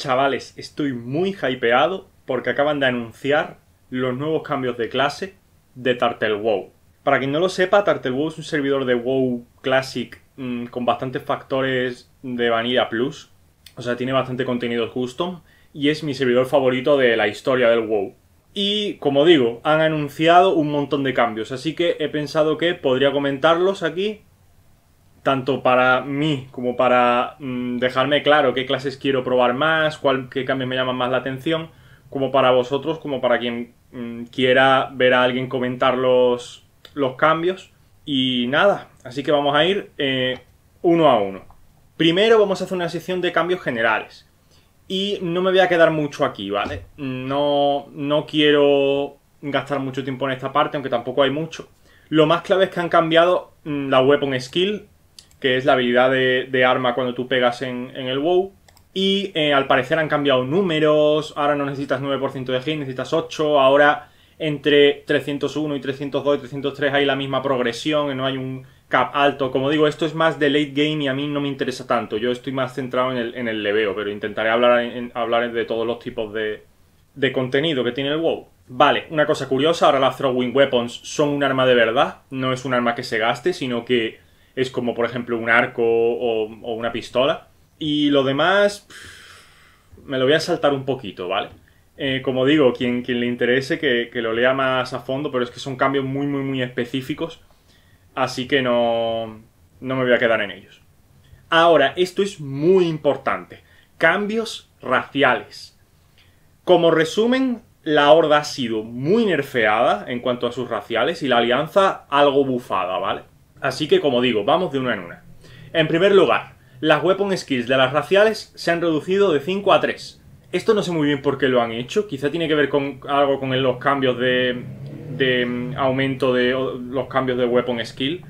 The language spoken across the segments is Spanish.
Chavales, estoy muy hypeado porque acaban de anunciar los nuevos cambios de clase de Tartel WoW. Para quien no lo sepa, Tartel WoW es un servidor de WoW Classic mm, con bastantes factores de Vanilla Plus. O sea, tiene bastante contenido custom y es mi servidor favorito de la historia del WoW. Y como digo, han anunciado un montón de cambios, así que he pensado que podría comentarlos aquí tanto para mí como para mm, dejarme claro qué clases quiero probar más, cuál, qué cambios me llaman más la atención, como para vosotros, como para quien mm, quiera ver a alguien comentar los, los, cambios. Y nada, así que vamos a ir eh, uno a uno. Primero vamos a hacer una sección de cambios generales. Y no me voy a quedar mucho aquí, ¿vale? No, no quiero gastar mucho tiempo en esta parte, aunque tampoco hay mucho. Lo más clave es que han cambiado mm, la weapon skill que es la habilidad de, arma cuando tú pegas en, el WoW. Y eh, al parecer han cambiado números, ahora no necesitas 9% de hit, necesitas 8, ahora entre 301 y 302 y 303 hay la misma progresión, no hay un cap alto. Como digo, esto es más de late game y a mí no me interesa tanto, yo estoy más centrado en el, en leveo, pero intentaré hablar, hablar de todos los tipos de, de contenido que tiene el WoW. Vale, una cosa curiosa, ahora las throwing weapons son un arma de verdad, no es un arma que se gaste, sino que es como por ejemplo un arco o, una pistola. Y lo demás me lo voy a saltar un poquito, ¿vale? Eh, como digo, quien, quien le interese que, que, lo lea más a fondo, pero es que son cambios muy, muy, muy específicos, así que no, no me voy a quedar en ellos. Ahora, esto es muy importante. Cambios raciales. Como resumen, la horda ha sido muy nerfeada en cuanto a sus raciales y la alianza algo bufada, ¿vale? Así que como digo, vamos de una en una. En primer lugar, las weapon skills de las raciales se han reducido de 5 a 3. Esto no sé muy bien por qué lo han hecho, quizá tiene que ver con algo con los cambios de, mm, aumento de los cambios de weapon skill.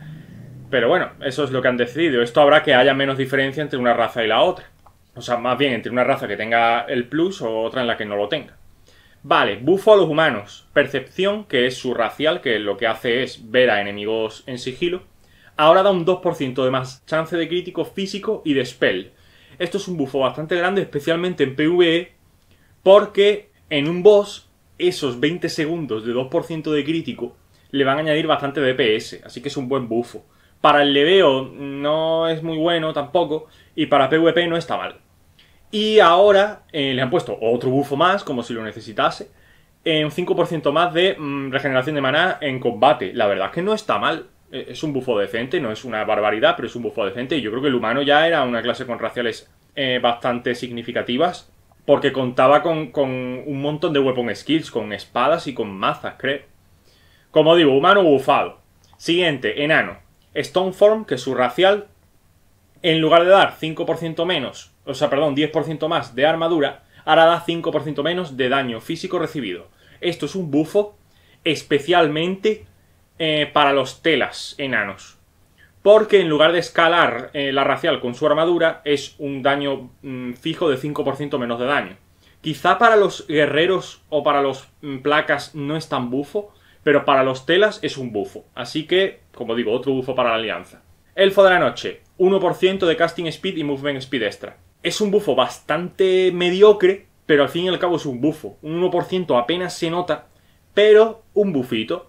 Pero bueno, eso es lo que han decidido. Esto habrá que haya menos diferencia entre una raza y la otra. O sea, más bien entre una raza que tenga el plus o otra en la que no lo tenga. Vale, bufo a los humanos. Percepción, que es su racial, que lo que hace es ver a enemigos en sigilo. Ahora da un 2% de más chance de crítico físico y de spell. Esto es un bufo bastante grande, especialmente en PvE, porque en un boss, esos 20 segundos de 2% de crítico le van a añadir bastante DPS, así que es un buen bufo. Para el leveo no es muy bueno tampoco, y para PvP no está mal. Y ahora eh, le han puesto otro bufo más, como si lo necesitase, en 5% más de mm, regeneración de maná en combate. La verdad es que no está mal. Eh, es un bufo decente, no es una barbaridad, pero es un bufo decente. Y yo creo que el humano ya era una clase con raciales eh, bastante significativas, porque contaba con, con, un montón de weapon skills, con espadas y con mazas, creo. Como digo, humano bufado. Siguiente, enano. Stoneform, que es su racial, en lugar de dar 5% menos, o sea, perdón, 10% más de armadura, ahora da 5% menos de daño físico recibido. Esto es un bufo especialmente eh, para los telas enanos. Porque en lugar de escalar eh, la racial con su armadura, es un daño mm, fijo de 5% menos de daño. Quizá para los guerreros o para los mm, placas no es tan bufo, pero para los telas es un bufo. Así que, como digo, otro bufo para la alianza. Elfo de la noche, 1% de casting speed y movement speed extra. Es un bufo bastante mediocre, pero al fin y al cabo es un bufo. Un 1% apenas se nota, pero un bufito.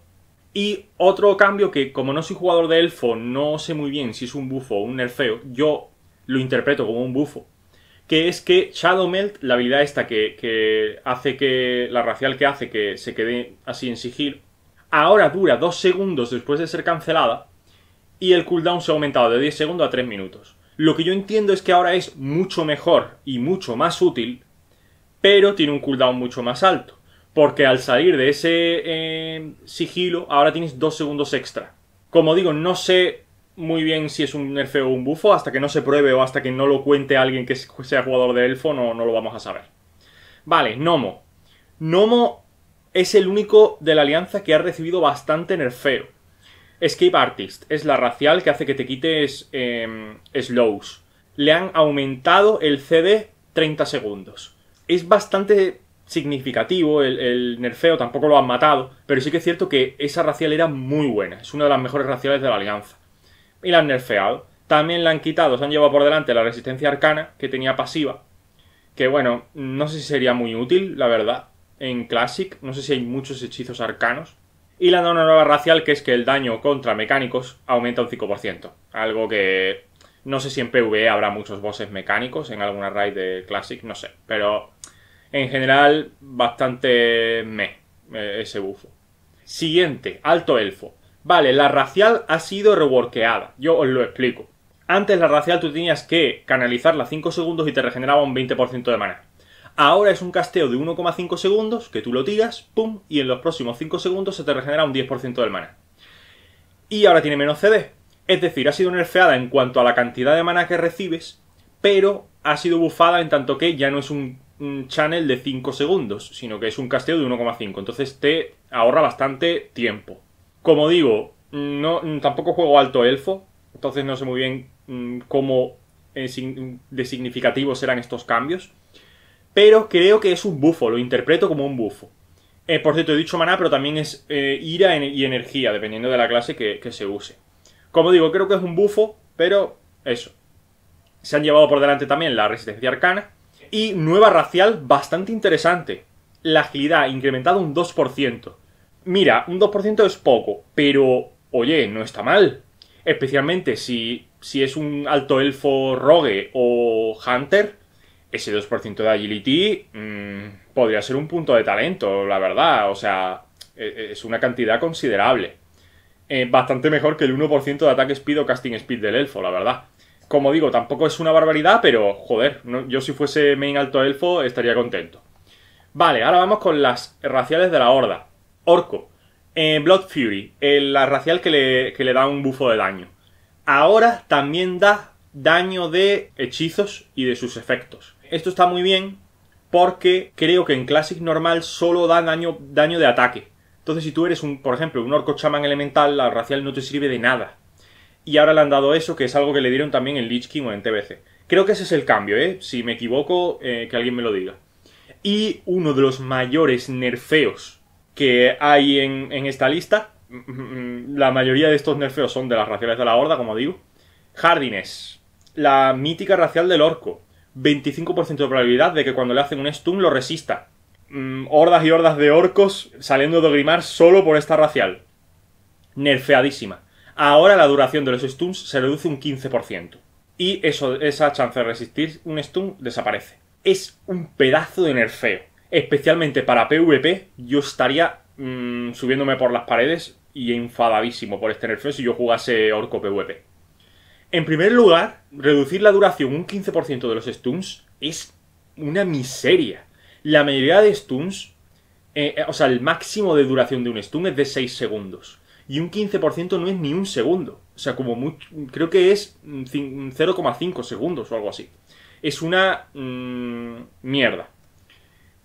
Y otro cambio que, como no soy jugador de elfo, no sé muy bien si es un bufo o un nerfeo, yo lo interpreto como un bufo. Que es que Shadow Melt, la habilidad esta que, que hace que. la racial que hace que se quede así en sigil ahora dura 2 segundos después de ser cancelada y el cooldown se ha aumentado de 10 segundos a 3 minutos. Lo que yo entiendo es que ahora es mucho mejor y mucho más útil, pero tiene un cooldown mucho más alto porque al salir de ese eh, sigilo ahora tienes dos segundos extra. Como digo, no sé muy bien si es un nerfeo o un bufo, hasta que no se pruebe o hasta que no lo cuente alguien que sea jugador de elfo no, lo vamos a saber. Vale, Nomo. Nomo es el único de la alianza que ha recibido bastante nerfeo. Escape Artist es la racial que hace que te quites em, slows. Le han aumentado el CD 30 segundos. Es bastante significativo, el, nerfeo tampoco lo han matado, pero sí que es cierto que esa racial era muy buena, es una de las mejores raciales de la alianza. Y la han nerfeado. También la han quitado, se han llevado por delante la resistencia arcana, que tenía pasiva, que bueno, no sé si sería muy útil, la verdad, en Classic, no sé si hay muchos hechizos arcanos. Y la han dado una nueva racial, que es que el daño contra mecánicos aumenta un 5%, algo que no sé si en PvE habrá muchos bosses mecánicos en alguna raid de Classic, no sé, pero en general, bastante meh eh, ese bufo. Siguiente, alto elfo. Vale, la racial ha sido reworkeada. Yo os lo explico. Antes la racial tú tenías que canalizarla 5 segundos y te regeneraba un 20% de mana. Ahora es un casteo de 1,5 segundos que tú lo tiras, pum, y en los próximos 5 segundos se te regenera un 10% de mana. Y ahora tiene menos CD. Es decir, ha sido nerfeada en cuanto a la cantidad de mana que recibes, pero ha sido bufada en tanto que ya no es un un channel de 5 segundos, sino que es un casteo de 1,5. Entonces te ahorra bastante tiempo. Como digo, no, tampoco juego alto elfo, entonces no sé muy bien mm, cómo de significativos serán estos cambios. Pero creo que es un bufo, lo interpreto como un bufo. Eh, por cierto, he dicho maná, pero también es eh, ira y energía, dependiendo de la clase que, que se use. Como digo, creo que es un bufo, pero eso. Se han llevado por delante también la resistencia arcana y nueva racial bastante interesante. La agilidad incrementado un 2%. Mira, un 2% es poco, pero oye, no está mal. Especialmente si, si es un alto elfo rogue o hunter, ese 2% de agility mm, podría ser un punto de talento, la verdad. O sea, e, e, es una cantidad considerable. Eh, bastante mejor que el 1% de ataque speed o casting speed del elfo, la verdad como digo, tampoco es una barbaridad, pero joder, yo si fuese main alto elfo estaría contento. Vale, ahora vamos con las raciales de la horda. Orco. en eh, Blood Fury, la racial que le, da un bufo de daño. Ahora también da daño de hechizos y de sus efectos. Esto está muy bien porque creo que en Classic normal solo da daño, daño de ataque. Entonces si tú eres, un, por ejemplo, un orco chamán elemental, la racial no te sirve de nada y ahora le han dado eso, que es algo que le dieron también en Lich King o en TBC. Creo que ese es el cambio, ¿eh? Si me equivoco, eh, que alguien me lo diga. Y uno de los mayores nerfeos que hay en, en esta lista, mm, mm, mm, la mayoría de estos nerfeos son de las raciales de la horda, como digo. Jardines, la mítica racial del orco, 25% de probabilidad de que cuando le hacen un stun lo resista. hordas y hordas de orcos saliendo de Grimar solo por esta racial. Nerfeadísima. Ahora la duración de los stuns se reduce un 15%. Y esa chance de resistir un stun desaparece. Es un pedazo de nerfeo. Especialmente para PvP, yo estaría mm, subiéndome por las paredes y enfadadísimo por este nerfeo si yo jugase Orco PvP. En primer lugar, reducir la duración un 15% de los stuns es una miseria. La mayoría de stuns, eh, o sea, el máximo de duración de un stun es de 6 segundos y un 15% no es ni un segundo. O sea, como mucho. creo que es 0,5 mm, mm, segundos o algo así. Es una mm, mierda.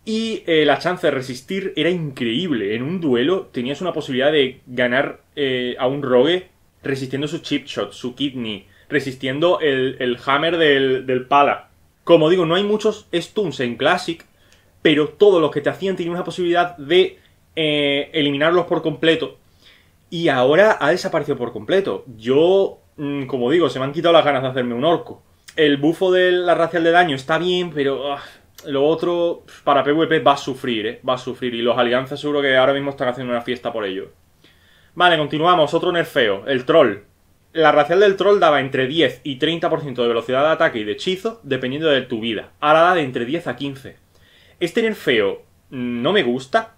Y eh, la chance de resistir era increíble. En un duelo tenías una posibilidad de ganar eh, a un rogue resistiendo su chip shot, su kidney, resistiendo el, hammer del, pala. Como digo, no hay muchos stuns en Classic, pero todos los que te hacían tenían una posibilidad de eh, eliminarlos por completo y ahora ha desaparecido por completo. Yo, mm, como digo, se me han quitado las ganas de hacerme un orco. El bufo de la racial de daño está bien, pero ah, lo otro para PvP va a sufrir, ¿eh? va a sufrir. Y los alianzas seguro que ahora mismo están haciendo una fiesta por ello. Vale, continuamos. Otro nerfeo, el troll. La racial del troll daba entre 10 y 30% de velocidad de ataque y de hechizo, dependiendo de tu vida. Ahora da de entre 10 a 15. Este nerfeo mm, no me gusta,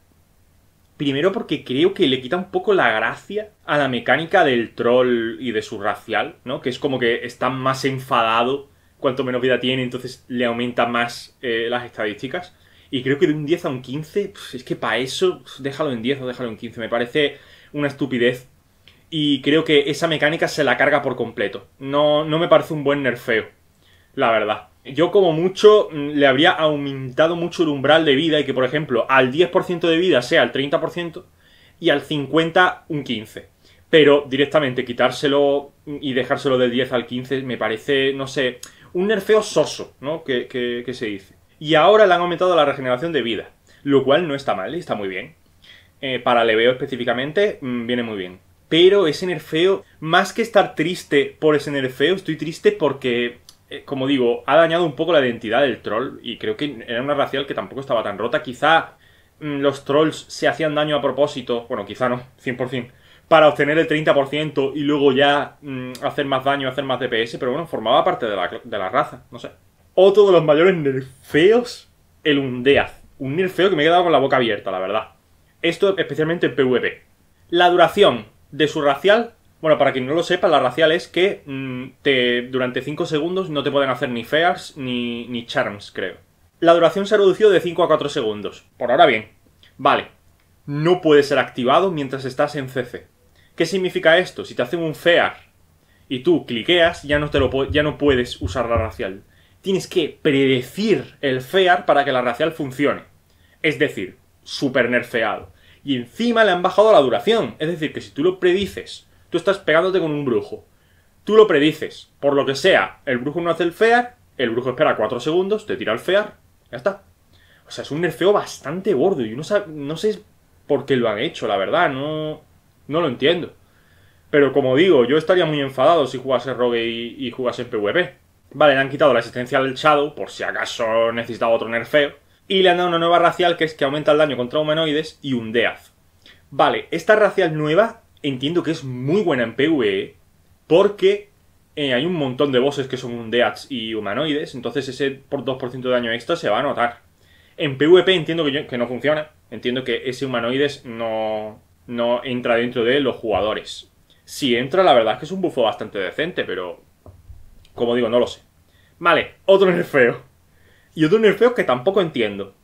Primero porque creo que le quita un poco la gracia a la mecánica del troll y de su racial, ¿no? Que es como que está más enfadado cuanto menos vida tiene, entonces le aumenta más eh, las estadísticas. Y creo que de un 10 a un 15, es que para eso, déjalo en 10 o déjalo en 15, me parece una estupidez. Y creo que esa mecánica se la carga por completo. No, no me parece un buen nerfeo, la verdad yo como mucho mm, le habría aumentado mucho el umbral de vida y que, por ejemplo, al 10% de vida sea el 30% y al 50% un 15%. Pero directamente quitárselo y dejárselo del 10 al 15 me parece, no sé, un nerfeo soso, ¿no? Que, se dice. Y ahora le han aumentado la regeneración de vida, lo cual no está mal, y está muy bien. Eh, para leveo específicamente, mm, viene muy bien. Pero ese nerfeo, más que estar triste por ese nerfeo, estoy triste porque eh, como digo, ha dañado un poco la identidad del troll y creo que era una racial que tampoco estaba tan rota. Quizá mm, los trolls se hacían daño a propósito, bueno, quizá no, 100%, para obtener el 30% y luego ya mm, hacer más daño, hacer más DPS, pero bueno, formaba parte de la, raza, no sé. Otro de los mayores nerfeos, el Undead. Un nerfeo que me he quedado con la boca abierta, la verdad. Esto especialmente en PvP. La duración de su racial bueno, para quien no lo sepa, la racial es que mm, te, durante 5 segundos no te pueden hacer ni fears ni, charms, creo. La duración se ha reducido de 5 a 4 segundos. Por ahora bien. Vale. No puede ser activado mientras estás en CC. ¿Qué significa esto? Si te hacen un fear y tú cliqueas, ya no, te lo, ya no puedes usar la racial. Tienes que predecir el fear para que la racial funcione. Es decir, super nerfeado. Y encima le han bajado la duración. Es decir, que si tú lo predices tú estás pegándote con un brujo. Tú lo predices. Por lo que sea, el brujo no hace el fear, el brujo espera 4 segundos, te tira el fear, ya está. O sea, es un nerfeo bastante gordo y no, no sé por qué lo han hecho, la verdad, no, no lo entiendo. Pero como digo, yo estaría muy enfadado si jugase Rogue y, jugase en PvP. Vale, le han quitado la existencia del Shadow, por si acaso necesitaba otro nerfeo. Y le han dado una nueva racial que es que aumenta el daño contra humanoides y un Death. Vale, esta racial nueva entiendo que es muy buena en PvE porque eh, hay un montón de bosses que son undeads y humanoides, entonces ese 2% de daño extra se va a notar. En PvP entiendo que, no funciona, entiendo que ese humanoides no, no entra dentro de los jugadores. Si entra, la verdad es que es un buffo bastante decente, pero como digo, no lo sé. Vale, otro nerfeo. Y otro nerfeo que tampoco entiendo.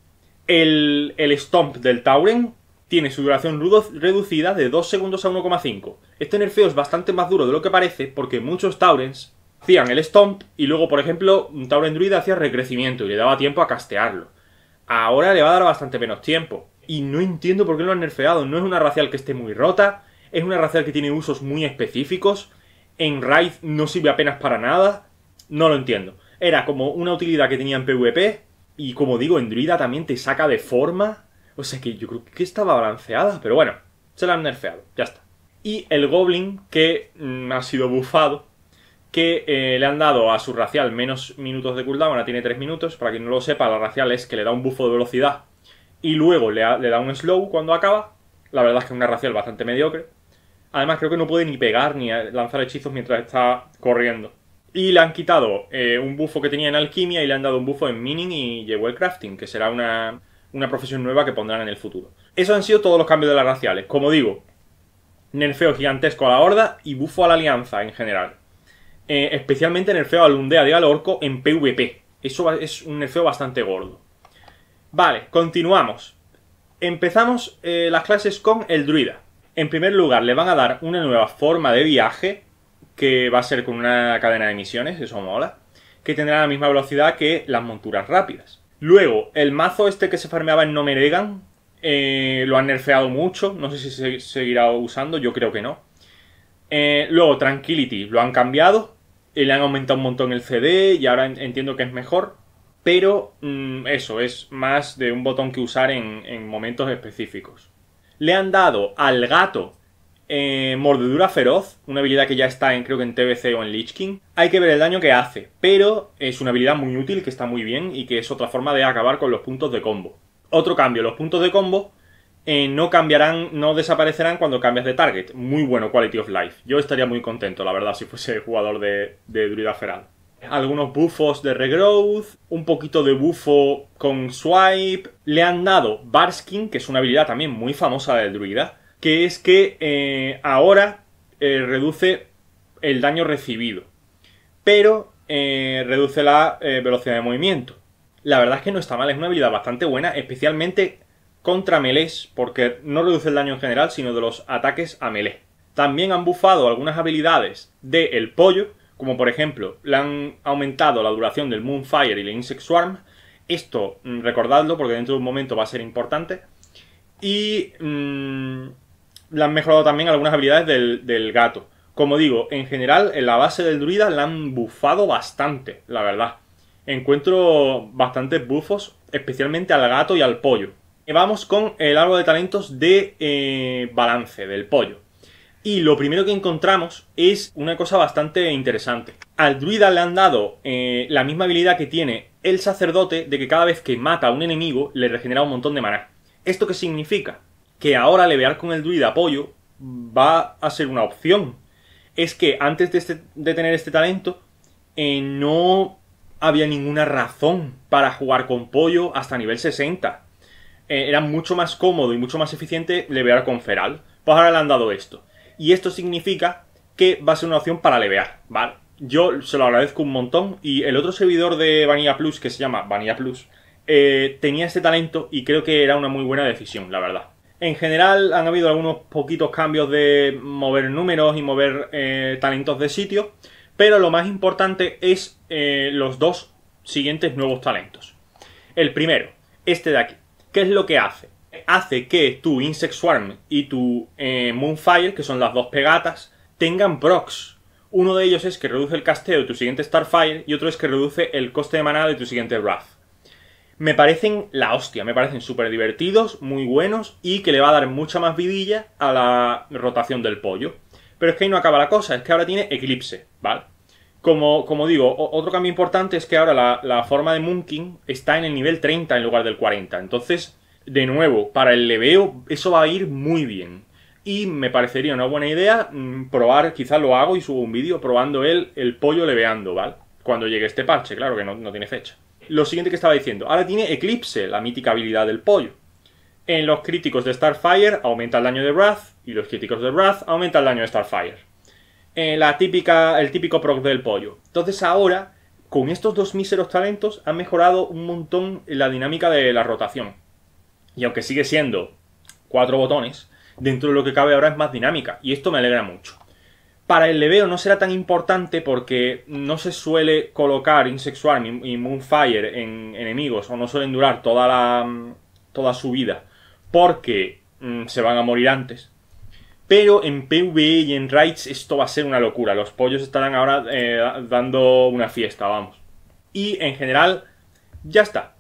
El, el Stomp del Tauren tiene su duración reducida de 2 segundos a 1,5. Este nerfeo es bastante más duro de lo que parece porque muchos Taurens hacían el Stomp y luego, por ejemplo, un Tauren Druida hacía recrecimiento y le daba tiempo a castearlo. Ahora le va a dar bastante menos tiempo. Y no entiendo por qué lo han nerfeado. No es una racial que esté muy rota, es una racial que tiene usos muy específicos. En Raid no sirve apenas para nada. No lo entiendo. Era como una utilidad que tenía en PvP. Y como digo, en Druida también te saca de forma o sea que yo creo que estaba balanceada, pero bueno, se la han nerfeado, ya está. Y el Goblin, que mm, ha sido bufado, que eh, le han dado a su racial menos minutos de cooldown, ahora tiene 3 minutos, para quien no lo sepa, la racial es que le da un bufo de velocidad y luego le, da un slow cuando acaba. La verdad es que es una racial bastante mediocre. Además creo que no puede ni pegar ni lanzar hechizos mientras está corriendo. Y le han quitado eh, un bufo que tenía en alquimia y le han dado un bufo en mining y llegó el crafting, que será una, una profesión nueva que pondrán en el futuro. Esos han sido todos los cambios de las raciales. Como digo, nerfeo gigantesco a la horda y bufo a la alianza en general. Eh, especialmente nerfeo al Undea de al orco en PvP. Eso es un nerfeo bastante gordo. Vale, continuamos. Empezamos eh, las clases con el druida. En primer lugar, le van a dar una nueva forma de viaje, que va a ser con una cadena de misiones, eso mola, que tendrá la misma velocidad que las monturas rápidas. Luego, el mazo este que se farmeaba en Nomeregan, eh, lo han nerfeado mucho, no sé si se seguirá usando, yo creo que no. Eh, luego, Tranquility, lo han cambiado, y eh, le han aumentado un montón el CD y ahora entiendo que es mejor, pero mm, eso, es más de un botón que usar en momentos específicos. Le han dado al gato eh, mordedura Feroz, una habilidad que ya está en, creo que en TBC o en Lich King. Hay que ver el daño que hace, pero es una habilidad muy útil, que está muy bien y que es otra forma de acabar con los puntos de combo. Otro cambio, los puntos de combo eh, no cambiarán, no desaparecerán cuando cambias de target. Muy bueno, Quality of Life. Yo estaría muy contento, la verdad, si fuese jugador de, Druida Feral. Algunos buffos de regrowth, un poquito de buffo con swipe. Le han dado Barskin, que es una habilidad también muy famosa del Druida que es que eh, ahora eh, reduce el daño recibido, pero eh, reduce la velocidad de movimiento. La verdad es que no está mal, es una habilidad bastante buena, especialmente contra melees, porque no reduce el daño en general, sino de los ataques a melee. También han bufado algunas habilidades del pollo, como por ejemplo, le han aumentado la duración del Moonfire y el Insect Swarm. Esto, mm, recordadlo, porque dentro de un momento va a ser importante. Y mm, le han mejorado también algunas habilidades del, gato. Como digo, en general, en la base del druida la han bufado bastante, la verdad. Encuentro bastantes bufos, especialmente al gato y al pollo. Vamos con el árbol de talentos de eh, balance, del pollo. Y lo primero que encontramos es una cosa bastante interesante. Al druida le han dado eh, la misma habilidad que tiene el sacerdote de que cada vez que mata a un enemigo le regenera un montón de maná. ¿Esto qué significa? que ahora levear con el de apoyo va a ser una opción. Es que antes de, este, tener este talento, eh, no había ninguna razón para jugar con pollo hasta nivel 60. Eh, era mucho más cómodo y mucho más eficiente levear con feral. Pues ahora le han dado esto. Y esto significa que va a ser una opción para levear, ¿vale? Yo se lo agradezco un montón. Y el otro servidor de Vanilla Plus, que se llama Vanilla Plus, eh, tenía este talento y creo que era una muy buena decisión, la verdad. En general han habido algunos poquitos cambios de mover números y mover eh, talentos de sitio, pero lo más importante es eh, los dos siguientes nuevos talentos. El primero, este de aquí. ¿Qué es lo que hace? Hace que tu Insect Swarm y tu eh, Moonfire, que son las dos pegatas, tengan procs. Uno de ellos es que reduce el casteo de tu siguiente Starfire y otro es que reduce el coste de manada de tu siguiente Wrath me parecen la hostia, me parecen súper divertidos, muy buenos y que le va a dar mucha más vidilla a la rotación del pollo. Pero es que ahí no acaba la cosa, es que ahora tiene eclipse, ¿vale? Como, como digo, otro cambio importante es que ahora la, forma de munking está en el nivel 30 en lugar del 40. Entonces, de nuevo, para el leveo eso va a ir muy bien. Y me parecería una buena idea mm, probar, quizás lo hago y subo un vídeo probando el, el pollo leveando, ¿vale? Cuando llegue este parche, claro que no tiene fecha lo siguiente que estaba diciendo. Ahora tiene Eclipse, la mítica habilidad del pollo. En los críticos de Starfire aumenta el daño de Wrath y los críticos de Wrath aumenta el daño de Starfire. En la típica, el típico proc del pollo. Entonces ahora, con estos dos míseros talentos, han mejorado un montón la dinámica de la rotación. Y aunque sigue siendo cuatro botones, dentro de lo que cabe ahora es más dinámica. Y esto me alegra mucho. Para el leveo no será tan importante porque no se suele colocar insexual y Moonfire en enemigos o no suelen durar toda, la, mm, toda su vida porque mm, se van a morir antes. Pero en PvE y en Raids esto va a ser una locura. Los pollos estarán ahora eh, dando una fiesta, vamos. Y en general, ya está.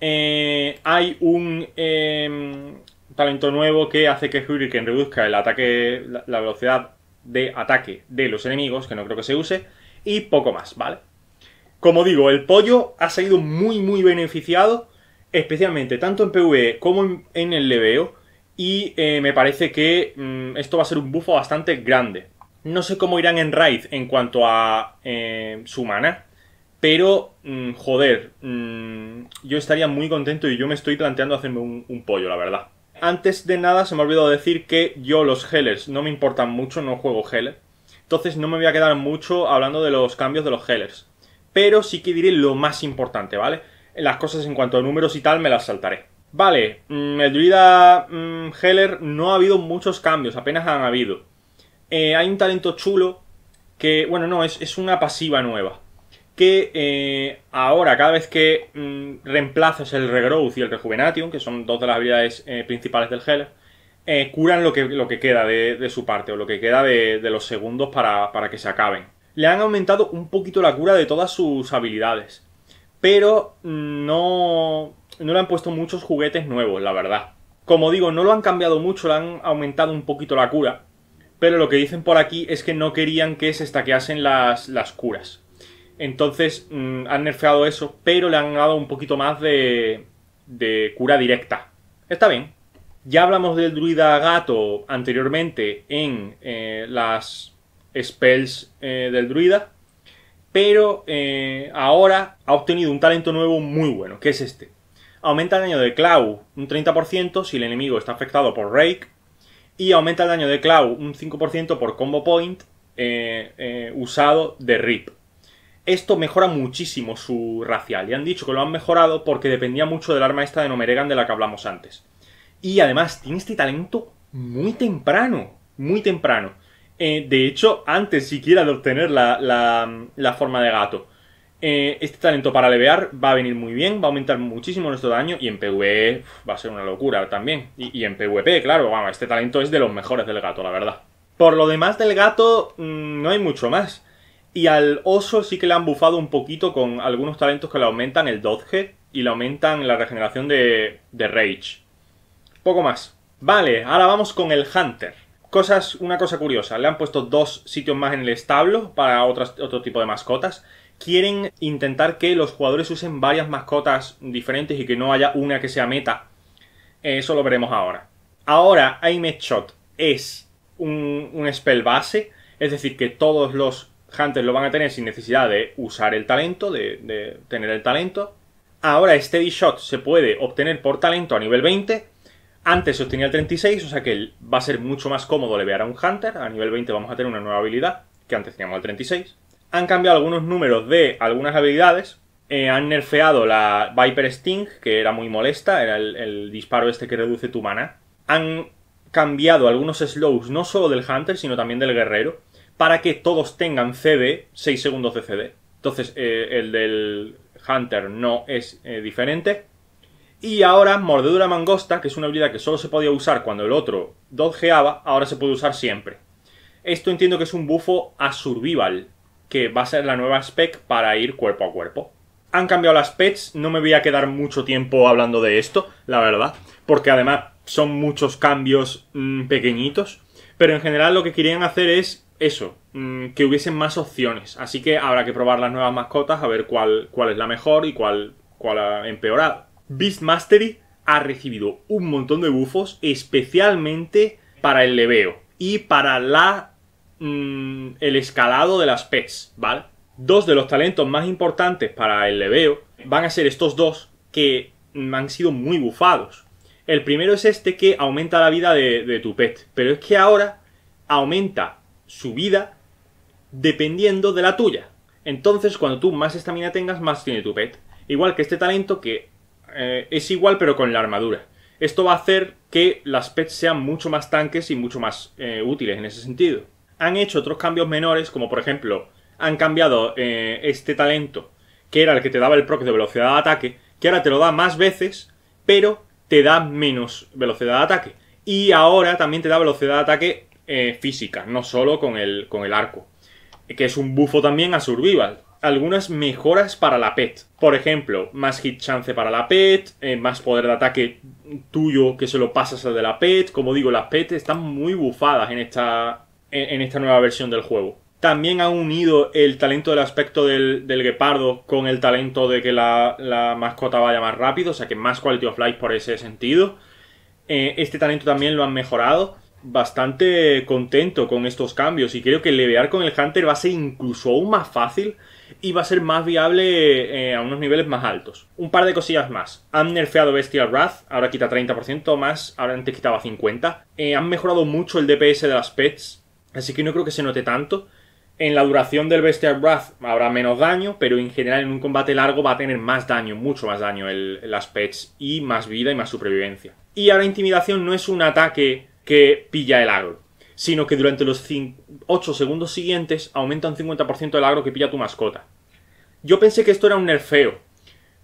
Eh, hay un em, talento nuevo que hace que Hurricane reduzca el ataque, la velocidad de ataque de los enemigos, que no creo que se use, y poco más, ¿vale? Como digo, el pollo ha salido muy, muy beneficiado, especialmente tanto en PvE como en, el leveo, y eh, me parece que mm, esto va a ser un bufo bastante grande. No sé cómo irán en Raid en cuanto a eh, su mana, pero, mm, joder, mm, yo estaría muy contento y yo me estoy planteando hacerme un pollo, la verdad. Antes de nada se me ha olvidado decir que yo los Hellers, no me importan mucho, no juego Heller, Entonces no me voy a quedar mucho hablando de los cambios de los Hellers. Pero sí que diré lo más importante, ¿vale? Las cosas en cuanto a números y tal me las saltaré. Vale, mm, el druida mm, Heller no ha habido muchos cambios, apenas han habido. Eh, hay un talento chulo que, bueno, no, es, es una pasiva nueva que eh, ahora cada vez que mm, reemplazas el Regrowth y el Rejuvenation, que son dos de las habilidades eh, principales del Heller, eh, curan lo que, lo que queda de, su parte o lo que queda de, los segundos para, que se acaben. Le han aumentado un poquito la cura de todas sus habilidades, pero mm, no, no le han puesto muchos juguetes nuevos, la verdad. Como digo, no lo han cambiado mucho, le han aumentado un poquito la cura, pero lo que dicen por aquí es que no querían que se estaqueasen las, las curas entonces mm, han nerfeado eso, pero le han dado un poquito más de, cura directa. Está bien. Ya hablamos del druida gato anteriormente en eh, las spells eh, del druida, pero eh, ahora ha obtenido un talento nuevo muy bueno, que es este. Aumenta el daño de Clau un 30% si el enemigo está afectado por Rake, y aumenta el daño de Clau un 5% por combo point usado de Rip esto mejora muchísimo su racial. Y han dicho que lo han mejorado porque dependía mucho del arma esta de Nomeregan de la que hablamos antes. Y además tiene este talento muy temprano. Muy temprano. Eh, de hecho, antes siquiera de obtener la, forma de gato. Eh, este talento para levear va a venir muy bien, va a aumentar muchísimo nuestro daño y en PvE va a ser una locura también. Y, y en PvP, claro, vamos, este talento es de los mejores del gato, la verdad. Por lo demás del gato, mm, no hay mucho más. Y al oso sí que le han bufado un poquito con algunos talentos que le aumentan el dodge y le aumentan la regeneración de, rage. Poco más. Vale, ahora vamos con el hunter. Cosas, una cosa curiosa, le han puesto dos sitios más en el establo para otro tipo de mascotas. Quieren intentar que los jugadores usen varias mascotas diferentes y que no haya una que sea meta. Eso lo veremos ahora. Ahora, Aimed Shot es un, un spell base, es decir, que todos los Hunters lo van a tener sin necesidad de usar el talento, de, tener el talento. Ahora Steady Shot se puede obtener por talento a nivel 20. Antes se obtenía el 36, o sea que va a ser mucho más cómodo levear a un Hunter. A nivel 20 vamos a tener una nueva habilidad, que antes teníamos el 36. Han cambiado algunos números de algunas habilidades. Eh, han nerfeado la Viper Sting, que era muy molesta, era el, el disparo este que reduce tu mana. Han cambiado algunos slows, no solo del Hunter, sino también del Guerrero para que todos tengan CD, 6 segundos de CD. Entonces, eh, el del Hunter no es eh, diferente. Y ahora, Mordedura Mangosta, que es una habilidad que solo se podía usar cuando el otro dodgeaba, ahora se puede usar siempre. Esto entiendo que es un bufo a Survival, que va a ser la nueva spec para ir cuerpo a cuerpo. Han cambiado las pets, no me voy a quedar mucho tiempo hablando de esto, la verdad, porque además son muchos cambios mm, pequeñitos, pero en general lo que querían hacer es eso, mm, que hubiesen más opciones. Así que habrá que probar las nuevas mascotas a ver cuál, cuál es la mejor y cuál, cuál ha empeorado. Mastery ha recibido un montón de bufos, especialmente para el leveo y para la, mm, el escalado de las pets, ¿vale? Dos de los talentos más importantes para el leveo van a ser estos dos que mm, han sido muy bufados. El primero es este que aumenta la vida de tu pet, pero es que ahora aumenta su vida dependiendo de la tuya. Entonces, cuando tú más estamina tengas, más tiene tu pet. Igual que este talento que eh, es igual pero con la armadura. Esto va a hacer que las pets sean mucho más tanques y mucho más eh, útiles en ese sentido. Han hecho otros cambios menores, como por ejemplo, han cambiado eh, este talento, que era el que te daba el proc de velocidad de ataque, que ahora te lo da más veces, pero te da menos velocidad de ataque. Y ahora también te da velocidad de ataque eh, física, no solo con el, con el arco, que es un bufo también a Survival. Algunas mejoras para la PET. Por ejemplo, más hit chance para la PET, eh, más poder de ataque tuyo que se lo pasas al de la PET. Como digo, las PET están muy bufadas en esta, esta nueva versión del juego. También han unido el talento del aspecto del, del guepardo con el talento de que la, mascota vaya más rápido, o sea que más quality of life por ese sentido. Eh, este talento también lo han mejorado bastante contento con estos cambios y creo que levear con el Hunter va a ser incluso aún más fácil y va a ser más viable eh, a unos niveles más altos. Un par de cosillas más. Han nerfeado Bestial Wrath, ahora quita 30% más, ahora antes quitaba 50%. Eh, han mejorado mucho el DPS de las pets, así que no creo que se note tanto. En la duración del Bestial Wrath habrá menos daño, pero en general en un combate largo va a tener más daño, mucho más daño las pets, y más vida y más supervivencia. Y ahora intimidación no es un ataque que pilla el agro, sino que durante los 8 segundos siguientes aumenta un 50% el agro que pilla tu mascota. Yo pensé que esto era un nerfeo,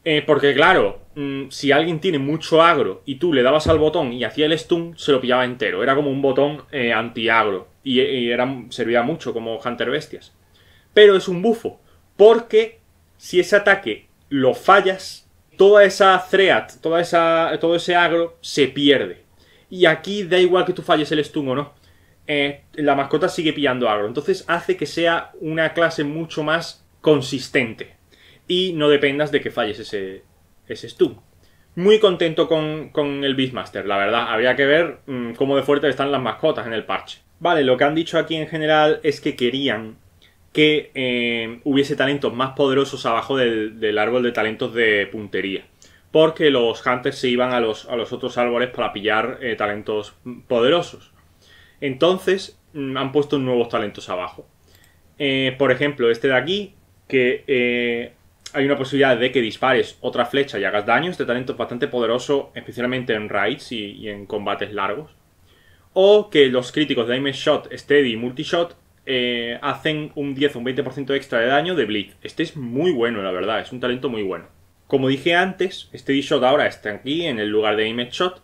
eh, porque claro, mm, si alguien tiene mucho agro y tú le dabas al botón y hacía el stun, se lo pillaba entero. Era como un botón antiagro eh, anti-agro y, servía mucho como Hunter Bestias. Pero es un bufo, porque si ese ataque lo fallas, toda esa threat, toda esa, todo ese agro se pierde. Y aquí da igual que tú falles el stun o no. Eh, la mascota sigue pillando agro. Entonces hace que sea una clase mucho más consistente. Y no dependas de que falles ese, ese stun. Muy contento con, el Beastmaster, la verdad. Habría que ver mm, cómo de fuerte están las mascotas en el parche. Vale, lo que han dicho aquí en general es que querían que eh, hubiese talentos más poderosos abajo del, del árbol de talentos de puntería porque los hunters se iban a los, a los otros árboles para pillar eh, talentos poderosos. Entonces mm, han puesto nuevos talentos abajo. Eh, por ejemplo, este de aquí, que eh, hay una posibilidad de que dispares otra flecha y hagas daño. Este talento es bastante poderoso, especialmente en raids y, en combates largos. O que los críticos de aim Shot, Steady y Multishot hacen un 10 o un 20% extra de daño de Blitz. Este es muy bueno, la verdad, es un talento muy bueno. Como dije antes, este shot ahora está aquí en el lugar de Aimed shot,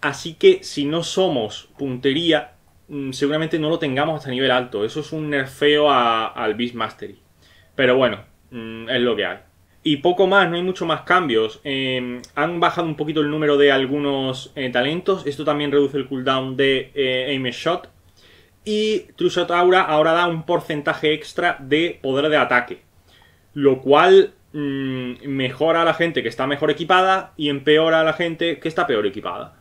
así que si no somos puntería, mm, seguramente no lo tengamos hasta nivel alto. Eso es un nerfeo al Beast Mastery. Pero bueno, mm, es lo que hay. Y poco más, no hay mucho más cambios. Em, han bajado un poquito el número de algunos eh, talentos. Esto también reduce el cooldown de Aimed eh, Shot. Y True Shot Aura ahora da un porcentaje extra de poder de ataque. Lo cual Mm, mejora a la gente que está mejor equipada y empeora a la gente que está peor equipada.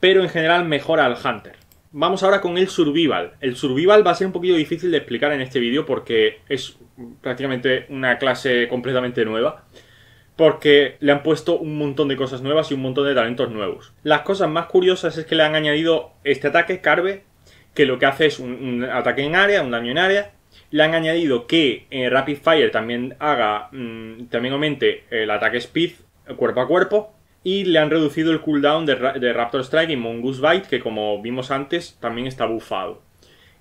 Pero en general mejora al Hunter. Vamos ahora con el Survival. El Survival va a ser un poquito difícil de explicar en este vídeo porque es prácticamente una clase completamente nueva porque le han puesto un montón de cosas nuevas y un montón de talentos nuevos. Las cosas más curiosas es que le han añadido este ataque, Carve, que lo que hace es un, ataque en área, un daño en área, le han añadido que eh, Rapid Fire también haga, mm, también aumente el ataque speed cuerpo a cuerpo. Y le han reducido el cooldown de, Raptor Strike y Mongoose Bite, que como vimos antes, también está bufado.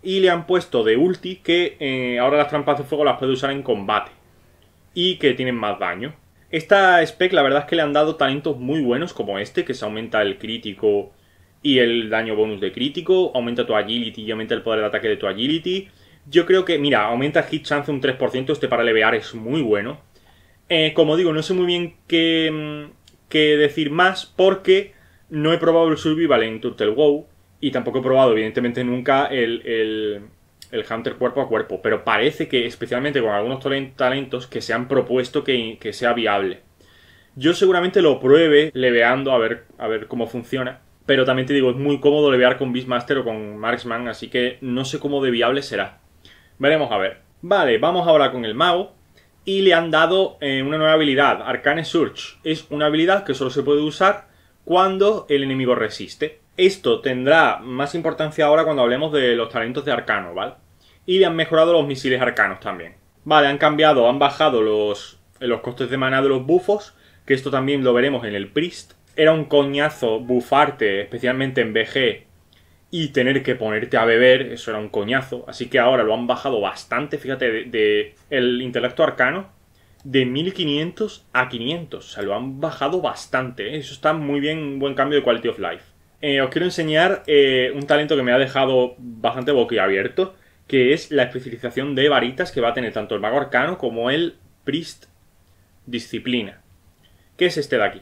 Y le han puesto de ulti que eh, ahora las trampas de fuego las puede usar en combate. Y que tienen más daño. Esta spec la verdad es que le han dado talentos muy buenos como este, que se aumenta el crítico y el daño bonus de crítico, aumenta tu agility y aumenta el poder de ataque de tu agility, yo creo que, mira, aumenta el hit chance un 3%, este para levear es muy bueno. Eh, como digo, no sé muy bien mm, qué, decir más porque no he probado el survival en Turtle WoW y tampoco he probado, evidentemente, nunca el, Hunter cuerpo a cuerpo, pero parece que, especialmente con algunos talentos, que se han propuesto que, sea viable. Yo seguramente lo pruebe leveando a ver, a ver cómo funciona. Pero también te digo, es muy cómodo levear con Beastmaster o con Marksman, así que no sé cómo de viable será. Veremos a ver. Vale, vamos ahora con el mago. Y le han dado eh, una nueva habilidad, Arcane Surge. Es una habilidad que solo se puede usar cuando el enemigo resiste. Esto tendrá más importancia ahora cuando hablemos de los talentos de arcano, ¿vale? Y le han mejorado los misiles arcanos también. Vale, han cambiado, han bajado los, eh, los costes de maná de los bufos, que esto también lo veremos en el Priest. Era un coñazo bufarte, especialmente en BG, y tener que ponerte a beber, eso era un coñazo. Así que ahora lo han bajado bastante, fíjate, de, el intelecto arcano de 1500 a 500. O sea, lo han bajado bastante. ¿eh? Eso está muy bien, un buen cambio de quality of life. Eh, os quiero enseñar eh, un talento que me ha dejado bastante boquiabierto, que es la especialización de varitas que va a tener tanto el mago arcano como el priest disciplina. ¿Qué es este de aquí?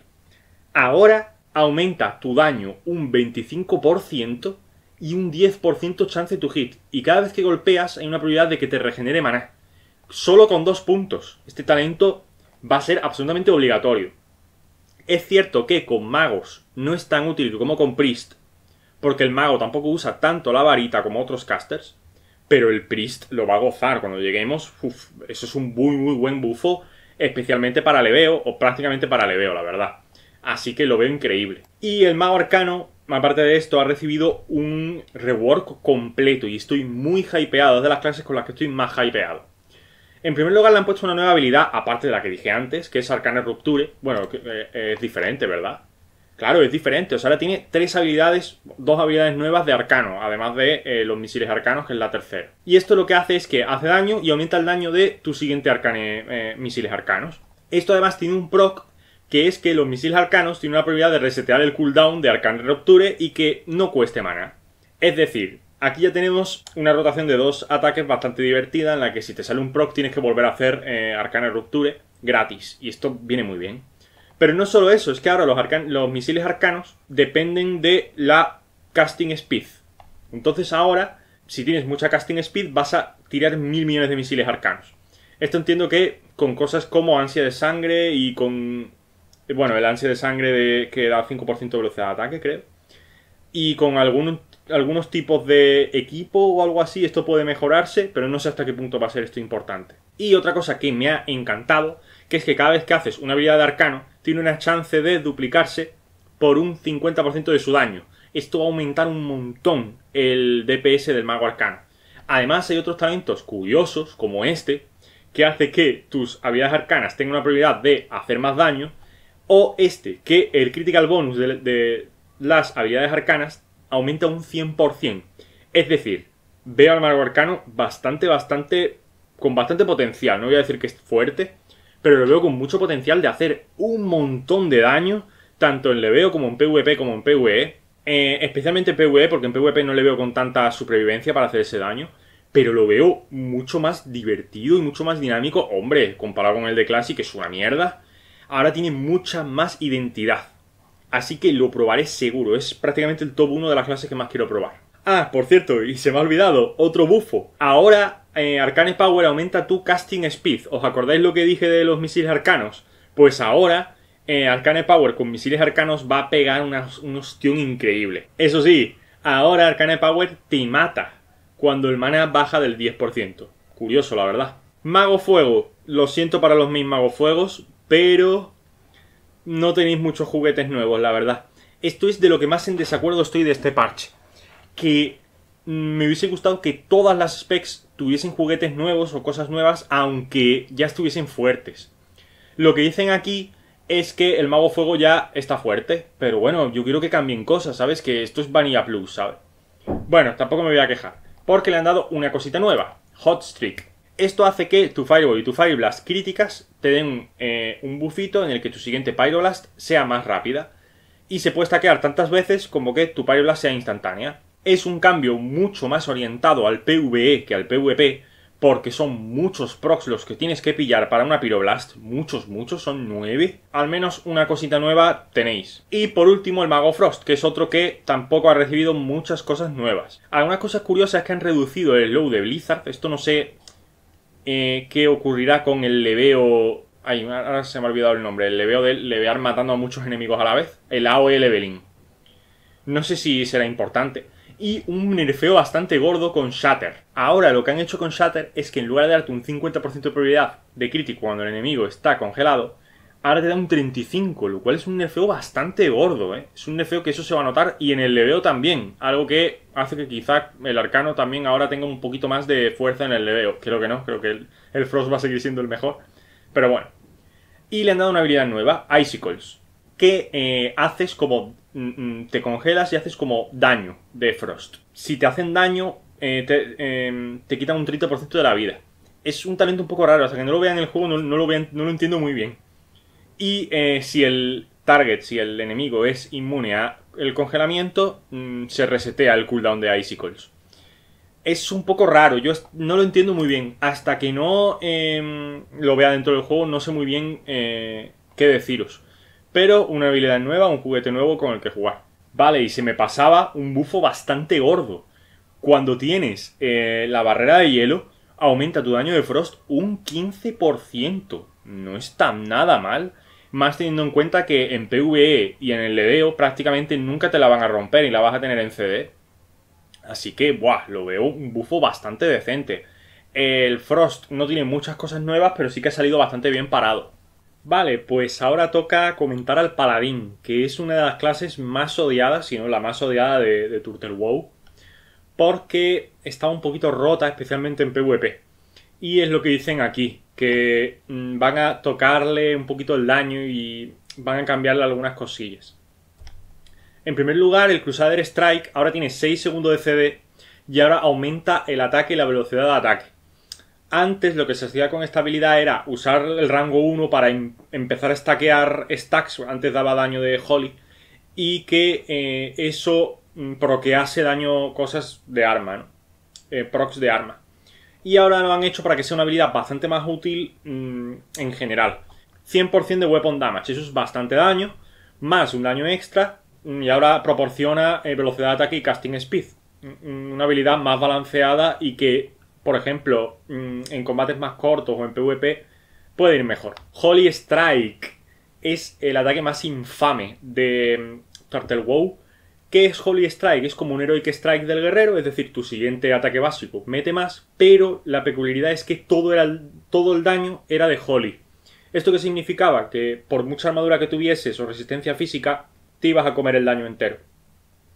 Ahora aumenta tu daño un 25% y un 10% chance tu hit. Y cada vez que golpeas hay una probabilidad de que te regenere maná. Solo con dos puntos. Este talento va a ser absolutamente obligatorio. Es cierto que con magos no es tan útil como con priest, porque el mago tampoco usa tanto la varita como otros casters, pero el priest lo va a gozar cuando lleguemos. eso es un muy muy buen bufo, especialmente para leveo o prácticamente para leveo, la verdad. Así que lo veo increíble. Y el mago arcano aparte de esto, ha recibido un rework completo y estoy muy hypeado. Es de las clases con las que estoy más hypeado. En primer lugar, le han puesto una nueva habilidad, aparte de la que dije antes, que es Arcane Rupture. Bueno, eh, es diferente, ¿verdad? Claro, es diferente. O sea, ahora tiene tres habilidades, dos habilidades nuevas de arcano, además de eh, los misiles arcanos, que es la tercera. Y esto lo que hace es que hace daño y aumenta el daño de tu siguiente arcane eh, misiles arcanos. Esto además tiene un proc que es que los misiles arcanos tienen una propiedad de resetear el cooldown de Arcane Rupture y que no cueste mana. Es decir, aquí ya tenemos una rotación de dos ataques bastante divertida en la que si te sale un proc tienes que volver a hacer eh, Arcane Rupture gratis. Y esto viene muy bien. Pero no solo eso, es que ahora los, los misiles arcanos dependen de la casting speed. Entonces ahora, si tienes mucha casting speed, vas a tirar mil millones de misiles arcanos. Esto entiendo que con cosas como ansia de sangre y con bueno, el ansia de sangre que da 5% de velocidad de ataque, creo. Y con algunos tipos de equipo o algo así, esto puede mejorarse, pero no sé hasta qué punto va a ser esto importante. Y otra cosa que me ha encantado, que es que cada vez que haces una habilidad de arcano, tiene una chance de duplicarse por un 50% de su daño. Esto va a aumentar un montón el DPS del mago arcano. Además hay otros talentos curiosos, como este, que hace que tus habilidades arcanas tengan una prioridad de hacer más daño, o este, que el critical bonus de, las habilidades arcanas aumenta un 100%. Es decir, veo al mago arcano bastante, bastante. con bastante potencial. No voy a decir que es fuerte, pero lo veo con mucho potencial de hacer un montón de daño, tanto en leveo como en PvP como en PvE. Eh, especialmente en PvE, porque en PvP no le veo con tanta supervivencia para hacer ese daño. Pero lo veo mucho más divertido y mucho más dinámico. Hombre, comparado con el de Classic, que es una mierda ahora tiene mucha más identidad. Así que lo probaré seguro, es prácticamente el top 1 de las clases que más quiero probar. Ah, por cierto, y se me ha olvidado, otro bufo. Ahora eh, Arcane Power aumenta tu casting speed. ¿Os acordáis lo que dije de los misiles arcanos? Pues ahora eh, Arcane Power con misiles arcanos va a pegar una, increíble. Eso sí, ahora Arcane Power te mata cuando el mana baja del 10%. Curioso, la verdad. Mago Fuego, lo siento para los mismos Mago Fuegos, pero no tenéis muchos juguetes nuevos, la verdad. Esto es de lo que más en desacuerdo estoy de este parche. Que me hubiese gustado que todas las specs tuviesen juguetes nuevos o cosas nuevas, aunque ya estuviesen fuertes. Lo que dicen aquí es que el mago fuego ya está fuerte, pero bueno, yo quiero que cambien cosas, ¿sabes? Que esto es Vanilla Plus, ¿sabes? Bueno, tampoco me voy a quejar, porque le han dado una cosita nueva, Hot Streak. Esto hace que tu Fireball y tu Fireblast críticas te den eh, un bufito en el que tu siguiente Pyroblast sea más rápida. Y se puede stackear tantas veces como que tu Pyroblast sea instantánea. Es un cambio mucho más orientado al PvE que al PvP, porque son muchos procs los que tienes que pillar para una Pyroblast, muchos, muchos, son nueve. Al menos una cosita nueva tenéis. Y por último el Mago Frost, que es otro que tampoco ha recibido muchas cosas nuevas. Algunas cosas curiosas es que han reducido el low de Blizzard, esto no sé eh, qué ocurrirá con el leveo. Ay, ahora se me ha olvidado el nombre. El leveo de levear matando a muchos enemigos a la vez. El AOE leveling. No sé si será importante. Y un nerfeo bastante gordo con Shatter. Ahora lo que han hecho con Shatter es que en lugar de darte un 50% de probabilidad de crítico cuando el enemigo está congelado, ahora te da un 35, lo cual es un nefeo bastante gordo, ¿eh? Es un nefeo que eso se va a notar y en el leveo también, algo que hace que quizá el arcano también ahora tenga un poquito más de fuerza en el leveo. Creo que no, creo que el, Frost va a seguir siendo el mejor, pero bueno. Y le han dado una habilidad nueva, Icicles, que eh, haces como... Mm, mm, te congelas y haces como daño de Frost. Si te hacen daño, eh, te, em, quitan un 30% de la vida. Es un talento un poco raro, hasta que no lo vean en el juego lo no lo entiendo muy bien. Y eh, si el target, si el enemigo es inmune a el congelamiento, mm, se resetea el cooldown de Icicles. Es un poco raro, yo no lo entiendo muy bien. Hasta que no em, lo vea dentro del juego, no sé muy bien eh, qué deciros. Pero una habilidad nueva, un juguete nuevo con el que jugar. Vale, y se me pasaba un bufo bastante gordo. Cuando tienes eh, la barrera de hielo, aumenta tu daño de frost un 15%. No está nada mal más teniendo en cuenta que en PVE y en el LDO prácticamente nunca te la van a romper y la vas a tener en CD. Así que, buah, lo veo un bufo bastante decente. El Frost no tiene muchas cosas nuevas, pero sí que ha salido bastante bien parado. Vale, pues ahora toca comentar al Paladín, que es una de las clases más odiadas, si no la más odiada de, de Turtle WoW, porque está un poquito rota, especialmente en PvP. E. Y es lo que dicen aquí, que mm, van a tocarle un poquito el daño y van a cambiarle algunas cosillas. En primer lugar, el Crusader Strike ahora tiene 6 segundos de CD y ahora aumenta el ataque y la velocidad de ataque. Antes lo que se hacía con esta habilidad era usar el rango 1 para em-, empezar a stackear stacks, antes daba daño de Holly, y que eh, eso mm, proquease daño cosas de arma, eh, procs de arma y ahora lo han hecho para que sea una habilidad bastante más útil mm, en general. 100% de weapon damage, eso es bastante daño, más un daño extra, mm, y ahora proporciona eh, velocidad de ataque y casting speed. Mm, una habilidad más balanceada y que, por ejemplo, en combates más cortos o en PvP, puede ir mejor. Holy Strike es el ataque más infame de Turtle WoW ¿Qué es Holy Strike? Es como un Heroic Strike del guerrero, es decir, tu siguiente ataque básico mete más, pero la peculiaridad es que todo, todo el daño era de Holy. ¿Esto que significaba? Que por mucha armadura que tuvieses o resistencia física, te ibas a comer el daño entero.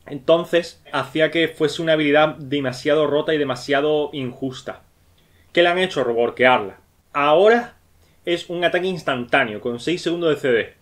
Entonces, hacía que fuese una habilidad demasiado rota y demasiado injusta. ¿Qué le han hecho? Roborquearla. Ahora es un ataque instantáneo, con 6 segundos de CD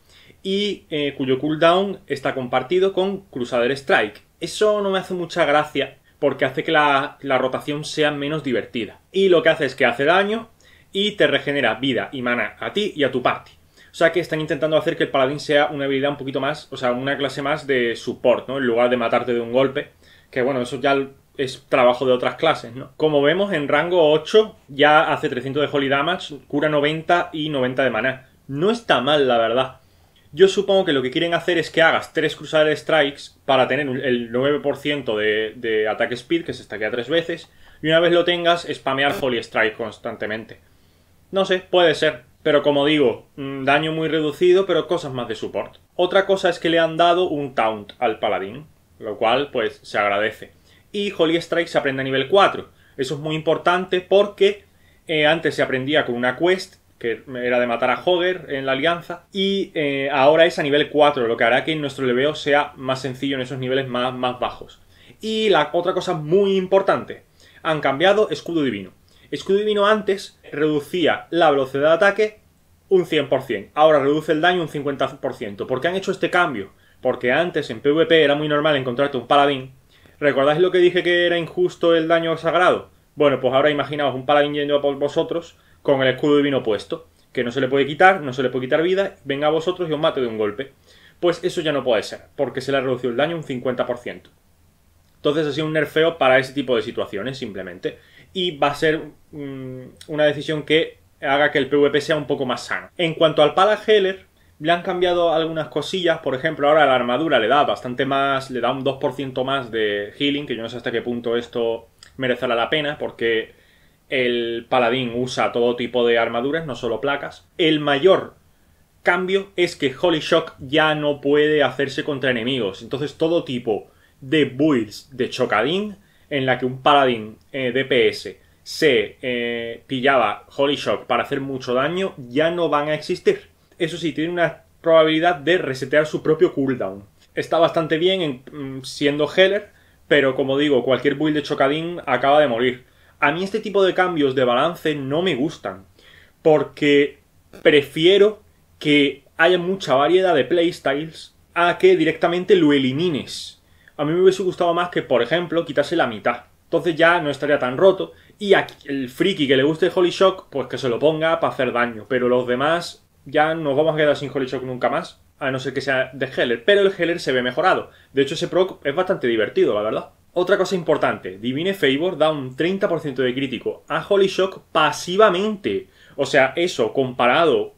y eh, cuyo cooldown está compartido con Crusader Strike. Eso no me hace mucha gracia porque hace que la, la rotación sea menos divertida. Y lo que hace es que hace daño y te regenera vida y mana a ti y a tu party. O sea que están intentando hacer que el paladín sea una habilidad un poquito más, o sea, una clase más de support, ¿no? En lugar de matarte de un golpe. Que bueno, eso ya es trabajo de otras clases, ¿no? Como vemos, en rango 8 ya hace 300 de holy damage, cura 90 y 90 de mana. No está mal, la verdad. Yo supongo que lo que quieren hacer es que hagas tres Crusader Strikes para tener el 9% de, de ataque speed, que se estaquea tres veces, y una vez lo tengas, spamear Holy Strike constantemente. No sé, puede ser. Pero como digo, mm, daño muy reducido, pero cosas más de support. Otra cosa es que le han dado un taunt al paladín, lo cual pues se agradece. Y Holy Strike se aprende a nivel 4. Eso es muy importante porque eh, antes se aprendía con una quest que era de matar a Hogger en la alianza, y eh, ahora es a nivel 4, lo que hará que nuestro leveo sea más sencillo en esos niveles más, bajos. Y la otra cosa muy importante, han cambiado escudo divino. Escudo divino antes reducía la velocidad de ataque un 100%, ahora reduce el daño un 50%. ¿Por qué han hecho este cambio? Porque antes en PvP era muy normal encontrarte un paladín. ¿Recordáis lo que dije que era injusto el daño sagrado? Bueno, pues ahora imaginaos un paladín yendo a por vosotros con el escudo divino puesto, que no se le puede quitar, no se le puede quitar vida, venga a vosotros y os mate de un golpe. Pues eso ya no puede ser, porque se le ha reducido el daño un 50%. Entonces ha sido un nerfeo para ese tipo de situaciones, simplemente. Y va a ser mm, una decisión que haga que el PvP sea un poco más sano. En cuanto al Pala Heller, le han cambiado algunas cosillas, por ejemplo, ahora la armadura le da bastante más, le da un 2% más de healing, que yo no sé hasta qué punto esto merecerá la pena, porque el paladín usa todo tipo de armaduras, no solo placas. El mayor cambio es que Holy Shock ya no puede hacerse contra enemigos. Entonces todo tipo de builds de chocadín en la que un paladín eh, DPS se eh, pillaba Holy Shock para hacer mucho daño ya no van a existir. Eso sí, tiene una probabilidad de resetear su propio cooldown. Está bastante bien mm, siendo Heller, pero como digo, cualquier build de chocadín acaba de morir. A mí este tipo de cambios de balance no me gustan, porque prefiero que haya mucha variedad de playstyles a que directamente lo elimines. A mí me hubiese gustado más que, por ejemplo, quitase la mitad. Entonces ya no estaría tan roto. Y el friki que le guste Holy Shock, pues que se lo ponga para hacer daño. Pero los demás ya nos vamos a quedar sin Holy Shock nunca más. A no ser que sea de Heller. Pero el Heller se ve mejorado. De hecho, ese proc es bastante divertido, la verdad. Otra cosa importante, Divine Favor da un 30% de crítico a Holy Shock pasivamente. O sea, eso comparado,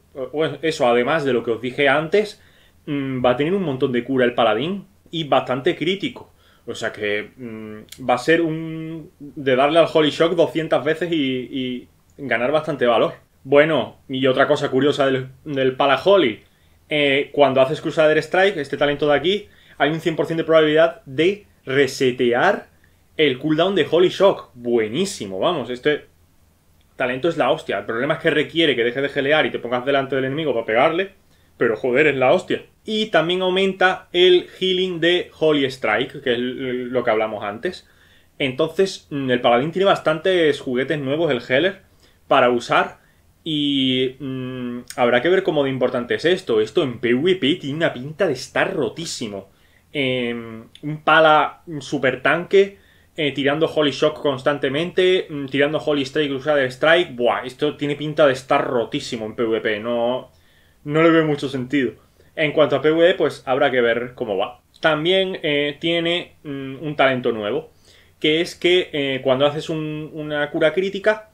eso además de lo que os dije antes, mm, va a tener un montón de cura el paladín y bastante crítico. O sea que mm, va a ser un... de darle al Holy Shock 200 veces y, ganar bastante valor. Bueno, y otra cosa curiosa del, del holy, eh, cuando haces Crusader Strike, este talento de aquí, hay un 100% de probabilidad de resetear el cooldown de Holy Shock. Buenísimo, vamos, este talento es la hostia. El problema es que requiere que dejes de gelear y te pongas delante del enemigo para pegarle, pero joder, es la hostia. Y también aumenta el healing de Holy Strike, que es lo que hablamos antes. Entonces, mm, el paladín tiene bastantes juguetes nuevos, el Heller, para usar. Y mm, habrá que ver cómo de importante es esto. Esto en PvP tiene una pinta de estar rotísimo. Em, un pala super tanque. Eh, tirando Holy Shock constantemente, mm, tirando Holy Strike, Crusader Strike. Buah, esto tiene pinta de estar rotísimo en PvP, no, no le veo mucho sentido. En cuanto a PvE, pues habrá que ver cómo va. También eh, tiene mm, un talento nuevo, que es que eh, cuando haces una cura crítica,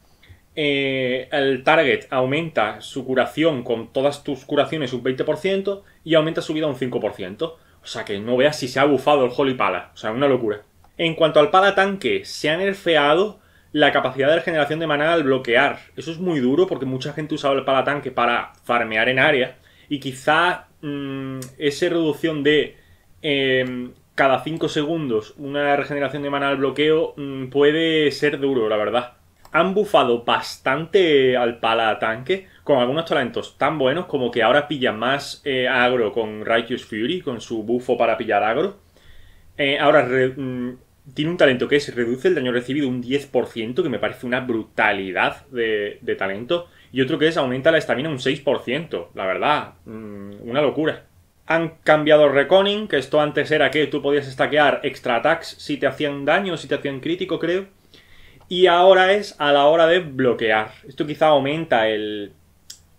el target aumenta su curación con todas tus curaciones un 20% y aumenta su vida un 5%. O sea que no veas si se ha bufado el Holy Pala. O sea, una locura. En cuanto al Pala tanque, se ha nerfeado la capacidad de regeneración de maná al bloquear. Eso es muy duro porque mucha gente usaba el Pala tanque para farmear en área. Y quizá mm, esa reducción de em, cada 5 segundos una regeneración de maná al bloqueo mm, puede ser duro, la verdad. Han bufado bastante al Pala tanque con algunos talentos tan buenos como que ahora pilla más eh, agro con Righteous Fury, con su bufo para pillar agro. Eh, ahora mm, tiene un talento que es reduce el daño recibido un 10%, que me parece una brutalidad de, talento. Y otro que es aumenta la estamina un 6%, la verdad, mm, una locura. Han cambiado Reconing, que esto antes era que tú podías stackear extra attacks si te hacían daño, si te hacían crítico, creo. Y ahora es a la hora de bloquear. Esto quizá aumenta el,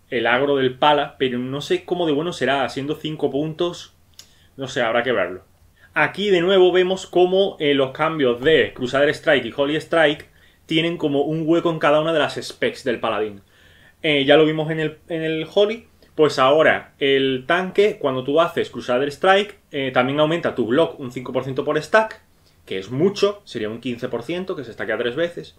el agro del Pala, pero no sé cómo de bueno será, haciendo 5 puntos, no sé, habrá que verlo. Aquí de nuevo vemos cómo eh, los cambios de Crusader Strike y Holy Strike tienen como un hueco en cada una de las specs del paladín. Eh, ya lo vimos en el, en Holy, pues ahora, el tanque, cuando tú haces Crusader Strike, eh, también aumenta tu block un 5% por stack, que es mucho, sería un 15%, que se stacka tres veces.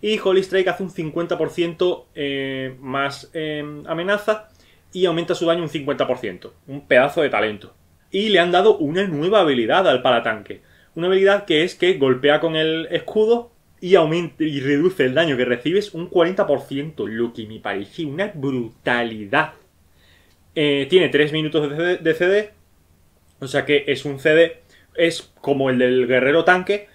Y Holy Strike hace un 50% eh, más em, amenaza y aumenta su daño un 50%. Un pedazo de talento. Y le han dado una nueva habilidad al palatanque. Una habilidad que es que golpea con el escudo y, reduce el daño que recibes un 40%, lo que me pareció una brutalidad. Eh, tiene 3 minutos de CD, o sea que es un CD, es como el del guerrero tanque,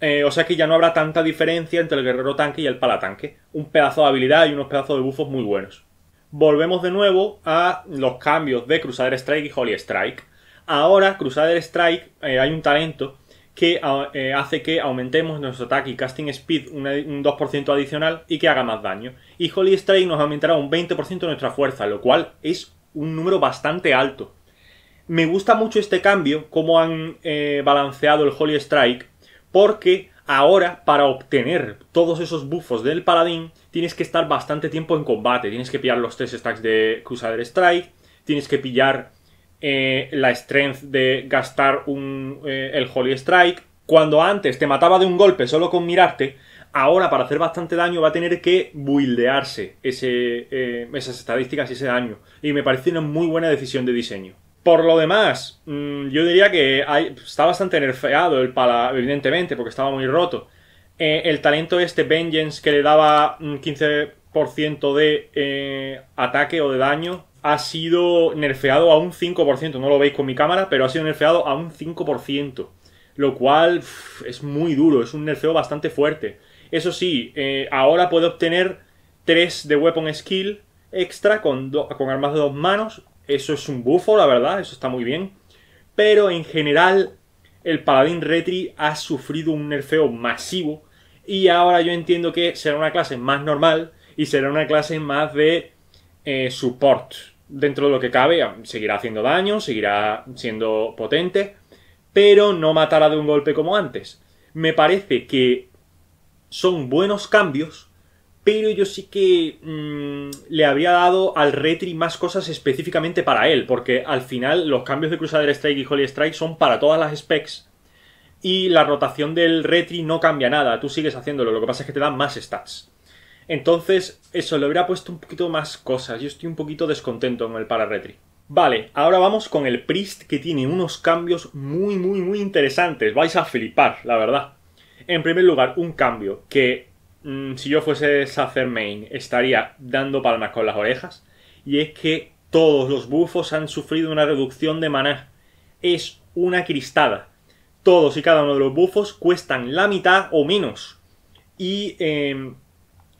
eh, o sea que ya no habrá tanta diferencia entre el guerrero tanque y el palatanque. Un pedazo de habilidad y unos pedazos de bufos muy buenos. Volvemos de nuevo a los cambios de Crusader Strike y Holy Strike. Ahora, Crusader Strike, eh, hay un talento que ah, eh, hace que aumentemos nuestro ataque y casting speed un 2% adicional y que haga más daño. Y Holy Strike nos aumentará un 20% de nuestra fuerza, lo cual es un número bastante alto. Me gusta mucho este cambio, cómo han balanceado el Holy Strike, porque ahora para obtener todos esos buffos del paladín tienes que estar bastante tiempo en combate, tienes que pillar los tres stacks de Crusader Strike, tienes que pillar eh, la strength de gastar eh, el Holy Strike. Cuando antes te mataba de un golpe solo con mirarte, ahora para hacer bastante daño va a tener que buildearse eh, esas estadísticas y ese daño. Y me parece una muy buena decisión de diseño. Por lo demás, mm, yo diría que está bastante nerfeado el pala, evidentemente, porque estaba muy roto. Eh, el talento este Vengeance que le daba un 15% de eh, ataque o de daño ha sido nerfeado a un 5%. No lo veis con mi cámara, pero ha sido nerfeado a un 5%. Lo cual es muy duro, es un nerfeo bastante fuerte. Eso sí, eh, ahora puede obtener 3 de Weapon Skill extra con, con armas de dos manos eso es un bufo, la verdad, eso está muy bien. Pero en general, el Paladín Retri ha sufrido un nerfeo masivo. Y ahora yo entiendo que será una clase más normal y será una clase más de eh, support. Dentro de lo que cabe, seguirá haciendo daño, seguirá siendo potente, pero no matará de un golpe como antes. Me parece que son buenos cambios pero yo sí que mm, le habría dado al Retri más cosas específicamente para él, porque al final los cambios de Crusader Strike y Holy Strike son para todas las specs y la rotación del Retri no cambia nada, tú sigues haciéndolo, lo que pasa es que te dan más stats. Entonces, eso, le hubiera puesto un poquito más cosas, yo estoy un poquito descontento con el para Retri. Vale, ahora vamos con el Priest que tiene unos cambios muy, muy, muy interesantes, vais a flipar, la verdad. En primer lugar, un cambio que Mm, si yo fuese main estaría dando palmas con las orejas. Y es que todos los bufos han sufrido una reducción de maná. Es una cristada. Todos y cada uno de los bufos cuestan la mitad o menos. Y em,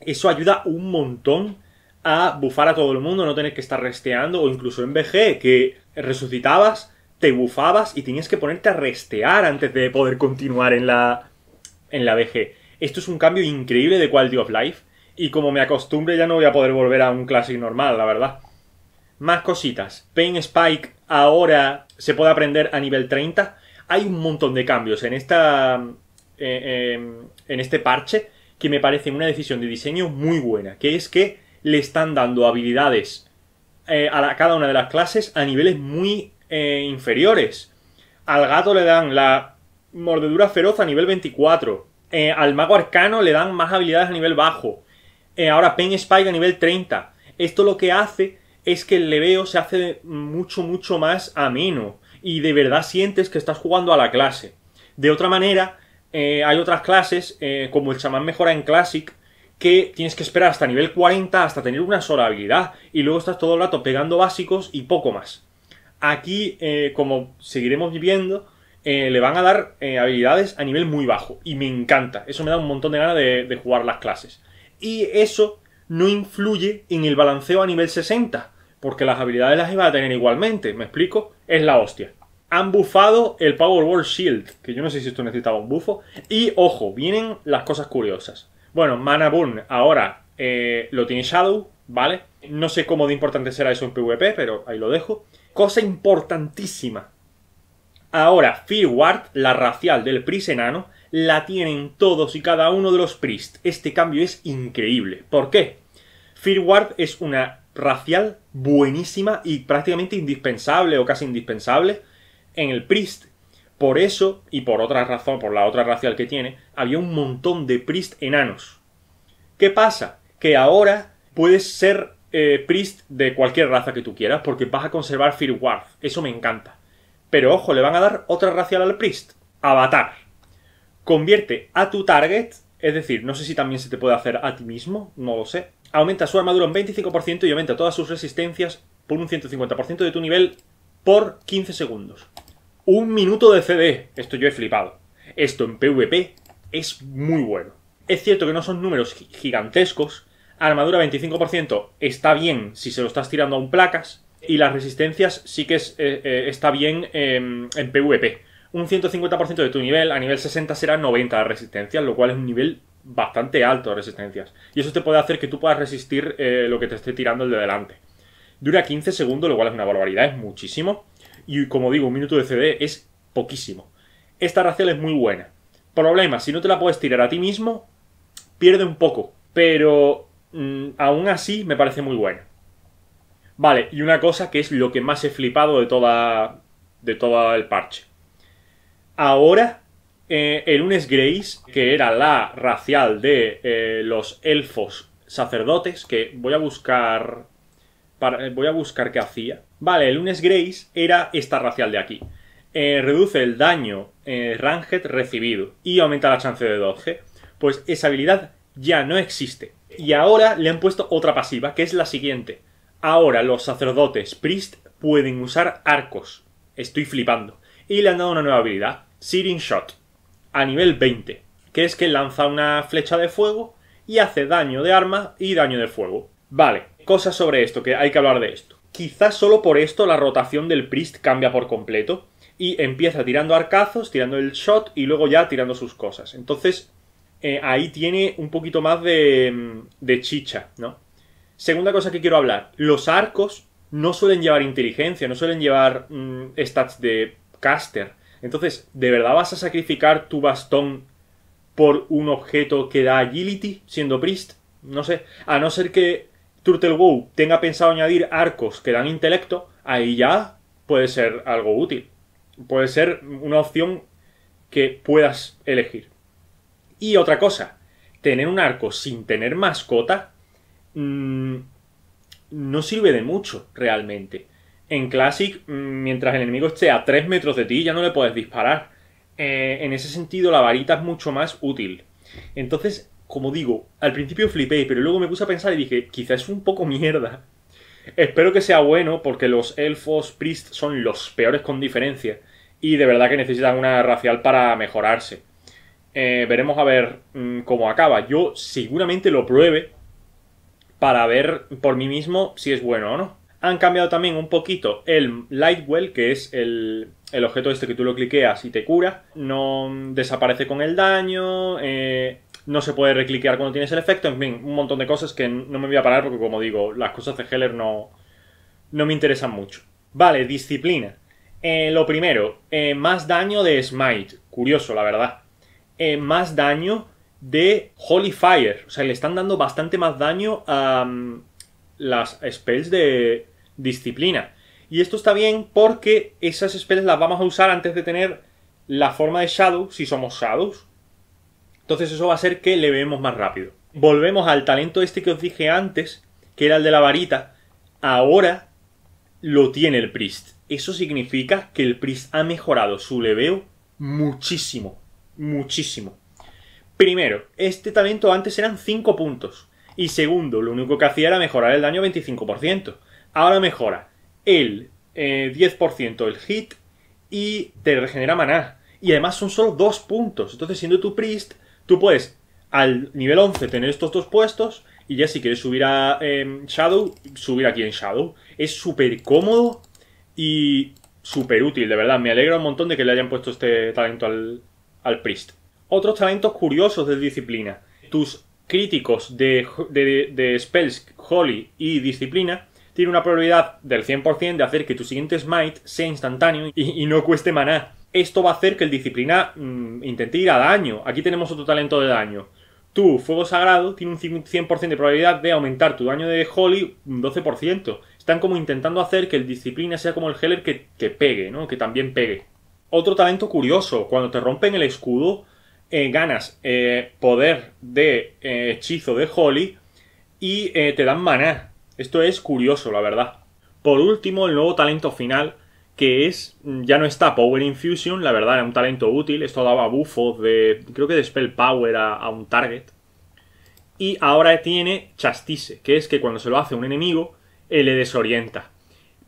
eso ayuda un montón a bufar a todo el mundo, no tener que estar resteando, o incluso en BG, que resucitabas, te bufabas y tenías que ponerte a restear antes de poder continuar en la, en la BG. Esto es un cambio increíble de quality of life. Y como me acostumbre, ya no voy a poder volver a un Classic normal, la verdad. Más cositas. Pain Spike ahora se puede aprender a nivel 30. Hay un montón de cambios en esta. Eh, em, en este parche que me parece una decisión de diseño muy buena. Que es que le están dando habilidades eh, a cada una de las clases a niveles muy eh, inferiores. Al gato le dan la mordedura feroz a nivel 24. Eh, al mago arcano le dan más habilidades a nivel bajo. Eh, ahora Pen Spike a nivel 30. Esto lo que hace es que el leveo se hace mucho, mucho más ameno. Y de verdad sientes que estás jugando a la clase. De otra manera, eh, hay otras clases, como el chamán mejora en Classic, que tienes que esperar hasta nivel 40, hasta tener una sola habilidad. Y luego estás todo el rato pegando básicos y poco más. Aquí, como seguiremos viviendo, eh, le van a dar eh, habilidades a nivel muy bajo. Y me encanta. Eso me da un montón de ganas de, jugar las clases. Y eso no influye en el balanceo a nivel 60. Porque las habilidades las iba a tener igualmente. ¿Me explico? Es la hostia. Han bufado el Power World Shield. Que yo no sé si esto necesitaba un bufo. Y ojo, vienen las cosas curiosas. Bueno, Mana Burn ahora eh, lo tiene Shadow. ¿Vale? No sé cómo de importante será eso en PvP, pero ahí lo dejo. Cosa importantísima Ahora, Firward, la racial del priest enano, la tienen todos y cada uno de los Priest. Este cambio es increíble. ¿Por qué? Firward es una racial buenísima y prácticamente indispensable o casi indispensable en el Priest. Por eso, y por otra razón, por la otra racial que tiene, había un montón de Priest enanos. ¿Qué pasa? Que ahora puedes ser eh, Priest de cualquier raza que tú quieras porque vas a conservar Firward. Eso me encanta. Pero ojo, le van a dar otra racial al priest. Avatar. Convierte a tu target, es decir, no sé si también se te puede hacer a ti mismo, no lo sé. Aumenta su armadura un 25% y aumenta todas sus resistencias por un 150% de tu nivel por 15 segundos. Un minuto de CD. Esto yo he flipado. Esto en PvP es muy bueno. Es cierto que no son números gigantescos. Armadura 25% está bien si se lo estás tirando a un placas y las resistencias sí que eh, eh, está bien em, en PvP. Un 150% de tu nivel, a nivel 60 será 90 de resistencias, lo cual es un nivel bastante alto de resistencias. Y eso te puede hacer que tú puedas resistir eh, lo que te esté tirando el de delante. Dura 15 segundos, lo cual es una barbaridad, es muchísimo. Y como digo, un minuto de CD es poquísimo. Esta racial es muy buena. Problema, si no te la puedes tirar a ti mismo, pierde un poco. Pero mm, aún así me parece muy buena. Vale, y una cosa que es lo que más he flipado de toda de todo el parche. Ahora, eh, el lunes Grace, que era la racial de eh, los elfos sacerdotes, que voy a buscar. Para, eh, voy a buscar qué hacía. Vale, el lunes Grace era esta racial de aquí. reduce el daño Ranged recibido y aumenta la chance de 12. Pues esa habilidad ya no existe. Y ahora le han puesto otra pasiva, que es la siguiente Ahora los sacerdotes priest pueden usar arcos. Estoy flipando. Y le han dado una nueva habilidad, Searing Shot, a nivel 20, que es que lanza una flecha de fuego y hace daño de arma y daño de fuego. Vale, cosas sobre esto, que hay que hablar de esto. Quizás solo por esto la rotación del priest cambia por completo y empieza tirando arcazos, tirando el shot y luego ya tirando sus cosas. Entonces, eh, ahí tiene un poquito más de, mm, de chicha, ¿no? Segunda cosa que quiero hablar, los arcos no suelen llevar inteligencia, no suelen llevar mm, stats de caster. Entonces, ¿de verdad vas a sacrificar tu bastón por un objeto que da agility siendo priest? No sé, a no ser que Turtle Wow tenga pensado añadir arcos que dan intelecto, ahí ya puede ser algo útil. Puede ser una opción que puedas elegir. Y otra cosa, tener un arco sin tener mascota Mm, no sirve de mucho realmente. En Classic, mm, mientras el enemigo esté a 3 metros de ti, ya no le puedes disparar. Eh, en ese sentido, la varita es mucho más útil. Entonces, como digo, al principio flipé, pero luego me puse a pensar y dije, quizás es un poco mierda. Espero que sea bueno, porque los elfos priest son los peores con diferencia. Y de verdad que necesitan una racial para mejorarse. Eh, veremos a ver mm, cómo acaba. Yo seguramente lo pruebe para ver por mí mismo si es bueno o no. Han cambiado también un poquito el Lightwell, que es el, el objeto este que tú lo cliqueas y te cura. No desaparece con el daño. Eh, no se puede recliquear cuando tienes el efecto. En fin, un montón de cosas que no me voy a parar porque, como digo, las cosas de Heller no, no me interesan mucho. Vale, disciplina. Eh, lo primero, eh, más daño de Smite. Curioso, la verdad. más daño de Holy Fire. O sea, le están dando bastante más daño a mm, las spells de disciplina. Y esto está bien porque esas spells las vamos a usar antes de tener la forma de Shadow, si somos Shadows. Entonces eso va a ser que le vemos más rápido. Volvemos al talento este que os dije antes, que era el de la varita. Ahora lo tiene el Priest. Eso significa que el Priest ha mejorado su leveo muchísimo, muchísimo. Primero, este talento antes eran 5 puntos. Y segundo, lo único que hacía era mejorar el daño 25%. Ahora mejora el 10% eh, el hit y te regenera maná. Y además son solo 2 puntos. Entonces, siendo tu priest, tú puedes al nivel 11 tener estos dos puestos y ya si quieres subir a em, Shadow, subir aquí en Shadow. Es súper cómodo y súper útil, de verdad. Me alegra un montón de que le hayan puesto este talento al, al priest otros talentos curiosos de disciplina. Tus críticos de, de, spells, holy y disciplina tienen una probabilidad del 100% de hacer que tu siguiente smite sea instantáneo y, no cueste maná. Esto va a hacer que el disciplina mm, intente ir a daño. Aquí tenemos otro talento de daño. Tu fuego sagrado tiene un 100% de probabilidad de aumentar tu daño de holy un 12%. Están como intentando hacer que el disciplina sea como el Heller que, te pegue, ¿no? Que también pegue. Otro talento curioso, cuando te rompen el escudo, ganas eh, poder de eh, hechizo de Holly y eh, te dan maná. Esto es curioso, la verdad. Por último, el nuevo talento final, que es, mm, ya no está Power Infusion, la verdad era un talento útil, esto daba buffos de, creo que de Spell Power a, a un target. Y ahora tiene Chastise, que es que cuando se lo hace un enemigo, le desorienta.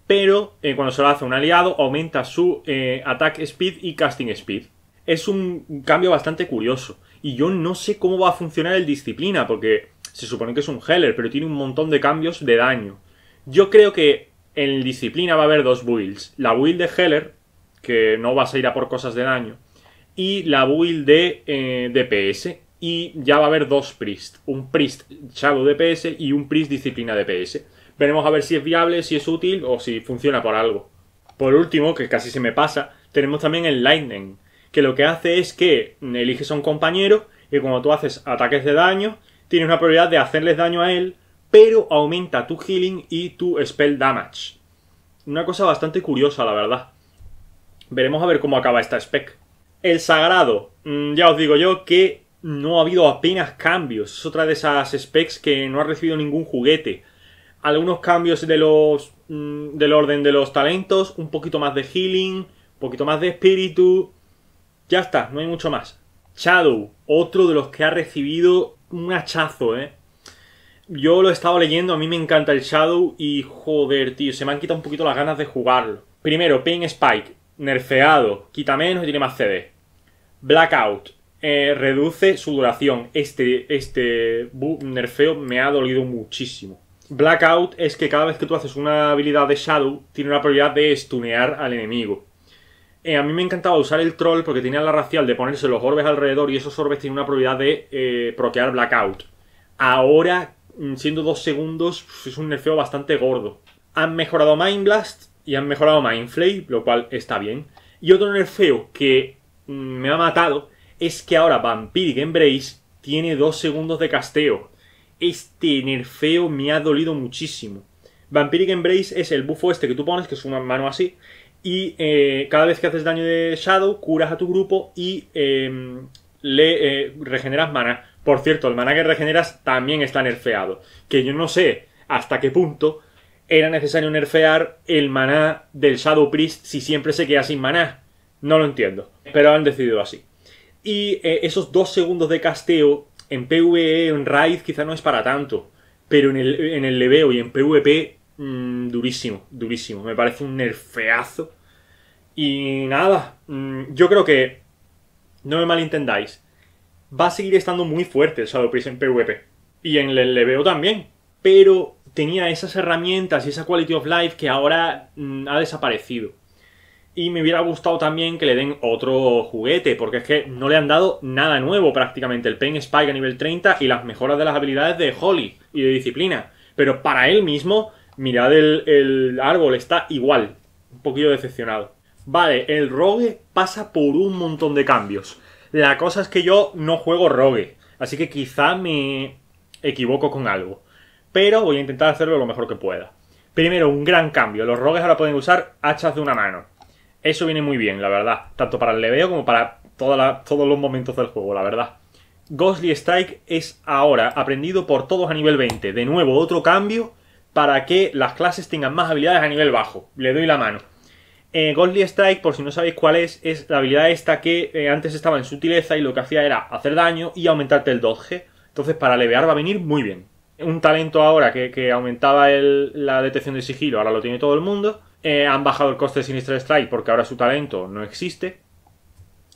Pero cuando se lo hace un aliado, aumenta su attack speed y casting speed es un cambio bastante curioso. Y yo no sé cómo va a funcionar el disciplina, porque se supone que es un Heller, pero tiene un montón de cambios de daño. Yo creo que en disciplina va a haber dos builds. La build de Heller, que no vas a ir a por cosas de daño, y la build de eh, DPS. Y ya va a haber dos Priests. Un Priest Shadow DPS y un Priest Disciplina DPS. Veremos a ver si es viable, si es útil o si funciona por algo. Por último, que casi se me pasa, tenemos también el Lightning, que lo que hace es que eliges a un compañero y cuando tú haces ataques de daño, tienes una probabilidad de hacerles daño a él, pero aumenta tu healing y tu spell damage. Una cosa bastante curiosa, la verdad. Veremos a ver cómo acaba esta spec. El sagrado. Mm, ya os digo yo que no ha habido apenas cambios. Es otra de esas specs que no ha recibido ningún juguete. Algunos cambios de los, mm, del orden de los talentos, un poquito más de healing, un poquito más de espíritu, ya está, no hay mucho más. Shadow, otro de los que ha recibido un hachazo, ¿eh? Yo lo he estado leyendo, a mí me encanta el Shadow y joder, tío, se me han quitado un poquito las ganas de jugarlo. Primero, Pain Spike, nerfeado, quita menos y tiene más CD. Blackout, eh, reduce su duración. Este, este nerfeo me ha dolido muchísimo. Blackout es que cada vez que tú haces una habilidad de Shadow, tiene una probabilidad de stunear al enemigo. Eh, a mí me encantaba usar el troll porque tenía la racial de ponerse los orbes alrededor y esos orbes tienen una probabilidad de eh, proquear blackout. Ahora, mm, siendo dos segundos, pues, es un nerfeo bastante gordo. Han mejorado Mind Blast y han mejorado Mind Flay, lo cual está bien. Y otro nerfeo que mm, me ha matado es que ahora Vampiric Embrace tiene dos segundos de casteo. Este nerfeo me ha dolido muchísimo. Vampiric Embrace es el buffo este que tú pones, que es una mano así, y eh, cada vez que haces daño de Shadow, curas a tu grupo y eh, le eh, regeneras mana. Por cierto, el mana que regeneras también está nerfeado. Que yo no sé hasta qué punto era necesario nerfear el maná del Shadow Priest si siempre se queda sin maná. No lo entiendo, pero han decidido así. Y esos dos segundos de casteo en PvE, en Raid, quizá no es para tanto, pero en el, en el leveo y en PvP Mm, durísimo, durísimo. Me parece un nerfeazo. Y nada, mm, yo creo que, no me malintendáis, va a seguir estando muy fuerte el Shadow Priest en PvP. Y en el veo también. Pero tenía esas herramientas y esa quality of life que ahora mm, ha desaparecido. Y me hubiera gustado también que le den otro juguete, porque es que no le han dado nada nuevo prácticamente. El Pen Spike a nivel 30 y las mejoras de las habilidades de Holly y de disciplina. Pero para él mismo Mirad el, árbol, está igual. Un poquito decepcionado. Vale, el rogue pasa por un montón de cambios. La cosa es que yo no juego rogue, así que quizá me equivoco con algo. Pero voy a intentar hacerlo lo mejor que pueda. Primero, un gran cambio. Los rogues ahora pueden usar hachas de una mano. Eso viene muy bien, la verdad. Tanto para el leveo como para todos los momentos del juego, la verdad. Ghostly Strike es ahora aprendido por todos a nivel 20. De nuevo, otro cambio para que las clases tengan más habilidades a nivel bajo. Le doy la mano. Eh, Strike, por si no sabéis cuál es, es la habilidad esta que eh, antes estaba en sutileza y lo que hacía era hacer daño y aumentarte el 2 Entonces para levear va a venir muy bien. Un talento ahora que, aumentaba la detección de sigilo, ahora lo tiene todo el mundo. Eh, han bajado el coste de Sinister Strike porque ahora su talento no existe.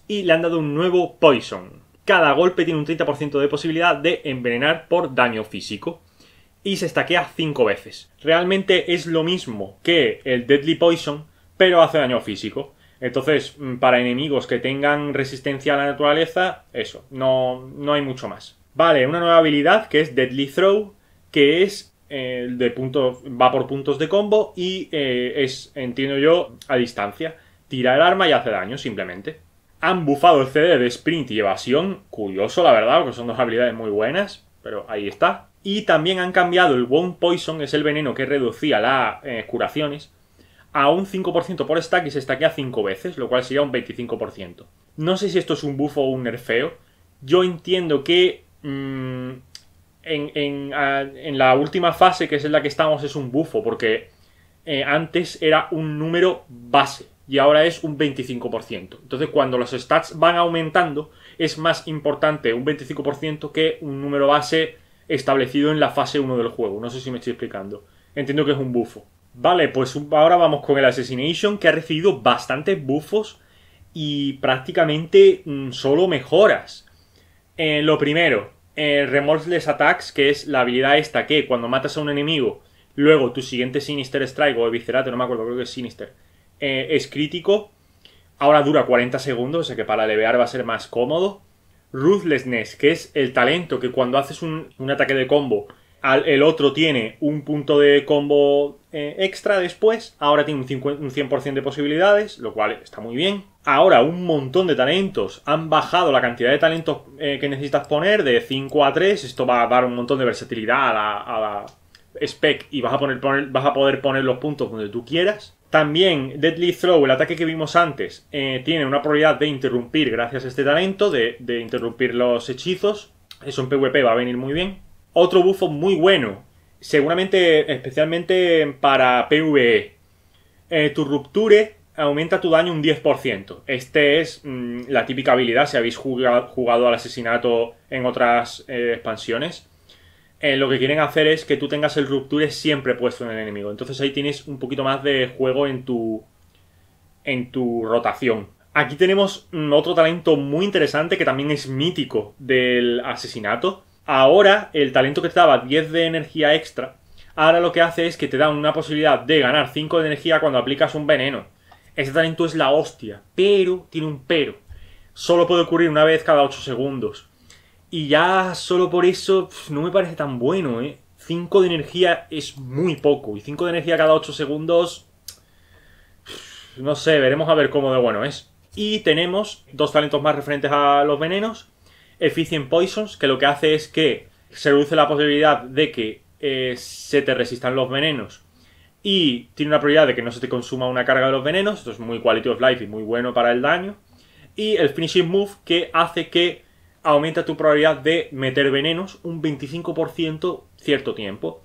Y le han dado un nuevo Poison. Cada golpe tiene un 30% de posibilidad de envenenar por daño físico y se estaquea 5 veces. Realmente es lo mismo que el Deadly Poison, pero hace daño físico. Entonces, mm, para enemigos que tengan resistencia a la naturaleza, eso, no, no hay mucho más. Vale, una nueva habilidad que es Deadly Throw, que es eh, de punto, va por puntos de combo y eh, es, entiendo yo, a distancia. Tira el arma y hace daño, simplemente. Han bufado el CD de sprint y evasión. Curioso, la verdad, porque son dos habilidades muy buenas, pero ahí está. Y también han cambiado el Wound Poison, es el veneno que reducía las eh, curaciones, a un 5% por stack y se stackea 5 veces, lo cual sería un 25%. No sé si esto es un bufo o un nerfeo. Yo entiendo que mm, en, la última fase, que es en la que estamos, es un bufo, porque eh, antes era un número base y ahora es un 25%. Entonces, cuando los stats van aumentando, es más importante un 25% que un número base establecido en la fase 1 del juego. No sé si me estoy explicando. Entiendo que es un bufo. Vale, pues ahora vamos con el Assassination, que ha recibido bastantes bufos y prácticamente mm, solo mejoras. Eh, lo primero, eh, Remorseless Attacks, que es la habilidad esta que cuando matas a un enemigo, luego tu siguiente Sinister Strike o Eviscerate, no me acuerdo, creo que es Sinister, eh, es crítico. Ahora dura 40 segundos, o sea que para levear va a ser más cómodo. Ruthlessness, que es el talento que cuando haces un, ataque de combo, al, el otro tiene un punto de combo eh, extra después, ahora tiene un, 100% de posibilidades, lo cual está muy bien. Ahora un montón de talentos, han bajado la cantidad de talentos eh, que necesitas poner de 5 a 3, esto va a dar un montón de versatilidad a la, spec y vas a, poner, vas a poder poner los puntos donde tú quieras. También Deadly Throw, el ataque que vimos antes, eh, tiene una probabilidad de interrumpir gracias a este talento, de, interrumpir los hechizos. Eso en PvP va a venir muy bien. Otro bufo muy bueno, seguramente especialmente para PvE. Eh, tu rupture aumenta tu daño un 10%. Este es mm, la típica habilidad si habéis jugado, al asesinato en otras eh, expansiones. Eh, lo que quieren hacer es que tú tengas el rupture siempre puesto en el enemigo. Entonces ahí tienes un poquito más de juego en tu, en tu rotación. Aquí tenemos mm, otro talento muy interesante que también es mítico del asesinato. Ahora el talento que te daba 10 de energía extra, ahora lo que hace es que te da una posibilidad de ganar 5 de energía cuando aplicas un veneno. Ese talento es la hostia, pero tiene un pero. Solo puede ocurrir una vez cada 8 segundos. Y ya solo por eso no me parece tan bueno, ¿eh? 5 de energía es muy poco. Y 5 de energía cada 8 segundos... no sé, veremos a ver cómo de bueno es. Y tenemos dos talentos más referentes a los venenos. Efficient Poisons, que lo que hace es que se reduce la posibilidad de que eh, se te resistan los venenos y tiene una probabilidad de que no se te consuma una carga de los venenos, esto es muy quality of life y muy bueno para el daño. Y el Finishing Move que hace que aumenta tu probabilidad de meter venenos un 25% cierto tiempo.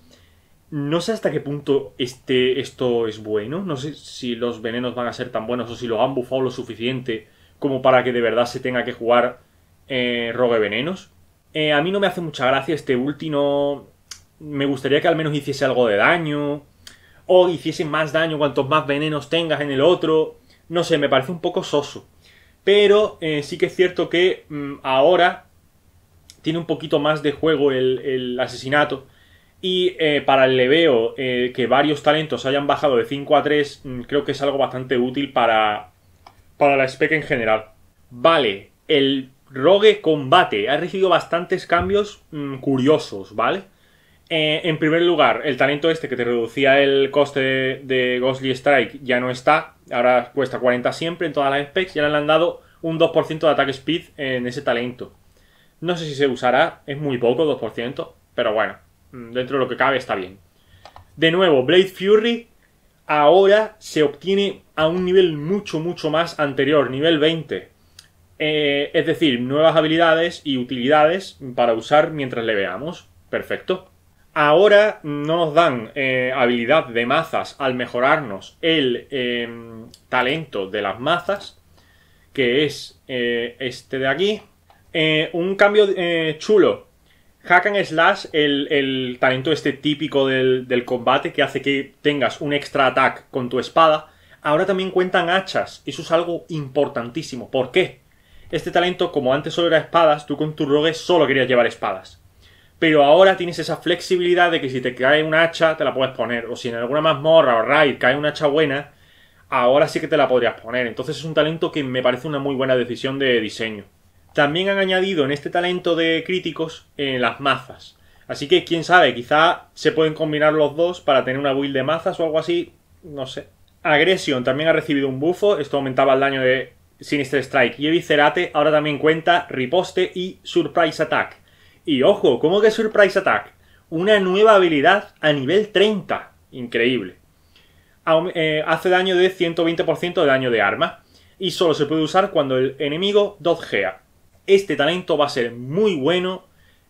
No sé hasta qué punto este, esto es bueno. No sé si los venenos van a ser tan buenos o si lo han buffado lo suficiente como para que de verdad se tenga que jugar eh, rogue venenos. Eh, a mí no me hace mucha gracia este último. Me gustaría que al menos hiciese algo de daño. O hiciese más daño cuantos más venenos tengas en el otro. No sé, me parece un poco soso. Pero eh, sí que es cierto que mm, ahora tiene un poquito más de juego el, asesinato. Y eh, para el leveo, eh, que varios talentos hayan bajado de 5 a 3, mm, creo que es algo bastante útil para, la spec en general. Vale, el rogue combate ha recibido bastantes cambios mm, curiosos, ¿vale? en primer lugar, el talento este que te reducía el coste de Ghostly Strike ya no está. Ahora cuesta 40 siempre en todas las specs y ahora le han dado un 2% de ataque speed en ese talento. No sé si se usará, es muy poco, 2%, pero bueno, mm, dentro de lo que cabe está bien. De nuevo, Blade Fury ahora se obtiene a un nivel mucho, mucho más anterior, nivel 20. Eh, es decir, nuevas habilidades y utilidades para usar mientras le veamos. Perfecto ahora no nos dan eh, habilidad de mazas al mejorarnos el em, talento de las mazas, que es eh, este de aquí. Eh, un cambio chulo. Hack Slash, el, talento este típico del, del, combate que hace que tengas un extra attack con tu espada. Ahora también cuentan hachas. Eso es algo importantísimo. ¿Por qué? Este talento, como antes solo era espadas, tú con tu rogue solo querías llevar espadas pero ahora tienes esa flexibilidad de que si te cae un hacha, te la puedes poner. O si en alguna mazmorra o raid cae una hacha buena, ahora sí que te la podrías poner. Entonces es un talento que me parece una muy buena decisión de diseño. También han añadido en este talento de críticos eh, las mazas. Así que quién sabe, quizá se pueden combinar los dos para tener una build de mazas o algo así. No sé. agresión también ha recibido un bufo. Esto aumentaba el daño de Sinister Strike y Evicerate, Ahora también cuenta Riposte y Surprise Attack. Y ojo, como que Surprise Attack? Una nueva habilidad a nivel 30. Increíble. Eh, hace daño de 120% de daño de arma. Y solo se puede usar cuando el enemigo dodgea. Este talento va a ser muy bueno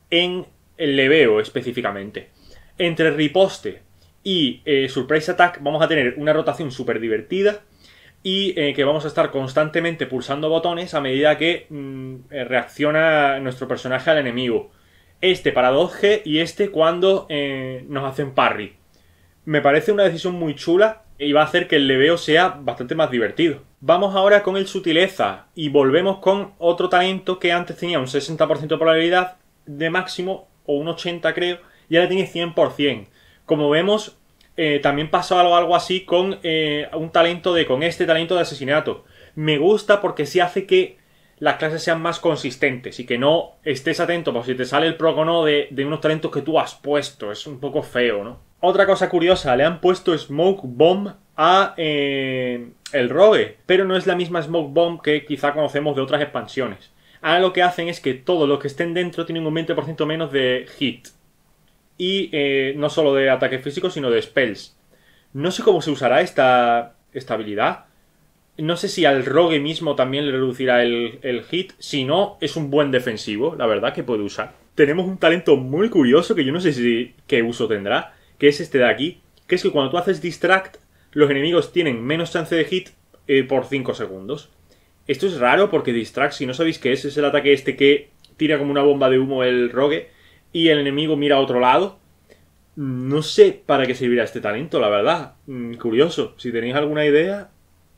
en el leveo específicamente. Entre riposte y eh, surprise attack vamos a tener una rotación súper divertida y eh, que vamos a estar constantemente pulsando botones a medida que mm, reacciona nuestro personaje al enemigo este para 2G y este cuando eh, nos hacen parry. Me parece una decisión muy chula y va a hacer que el leveo sea bastante más divertido. Vamos ahora con el sutileza y volvemos con otro talento que antes tenía un 60% de probabilidad de máximo o un 80 creo y ahora tiene 100%. Como vemos, eh, también pasó algo, algo así con eh, un talento de con este talento de asesinato. Me gusta porque sí hace que las clases sean más consistentes y que no estés atento por pues, si te sale el pro de, unos talentos que tú has puesto. Es un poco feo, ¿no? Otra cosa curiosa, le han puesto Smoke Bomb a eh, el Rogue, pero no es la misma Smoke Bomb que quizá conocemos de otras expansiones. Ahora lo que hacen es que todos los que estén dentro tienen un 20% menos de hit. Y eh, no solo de ataque físico, sino de spells. No sé cómo se usará esta, esta habilidad no sé si al Rogue mismo también le reducirá el, hit. Si no, es un buen defensivo, la verdad, que puede usar. Tenemos un talento muy curioso que yo no sé si qué uso tendrá, que es este de aquí, que es que cuando tú haces distract, los enemigos tienen menos chance de hit eh, por 5 segundos. Esto es raro porque distract, si no sabéis qué es, es el ataque este que tira como una bomba de humo el rogue y el enemigo mira a otro lado. No sé para qué servirá este talento, la verdad. Mm, curioso. Si tenéis alguna idea,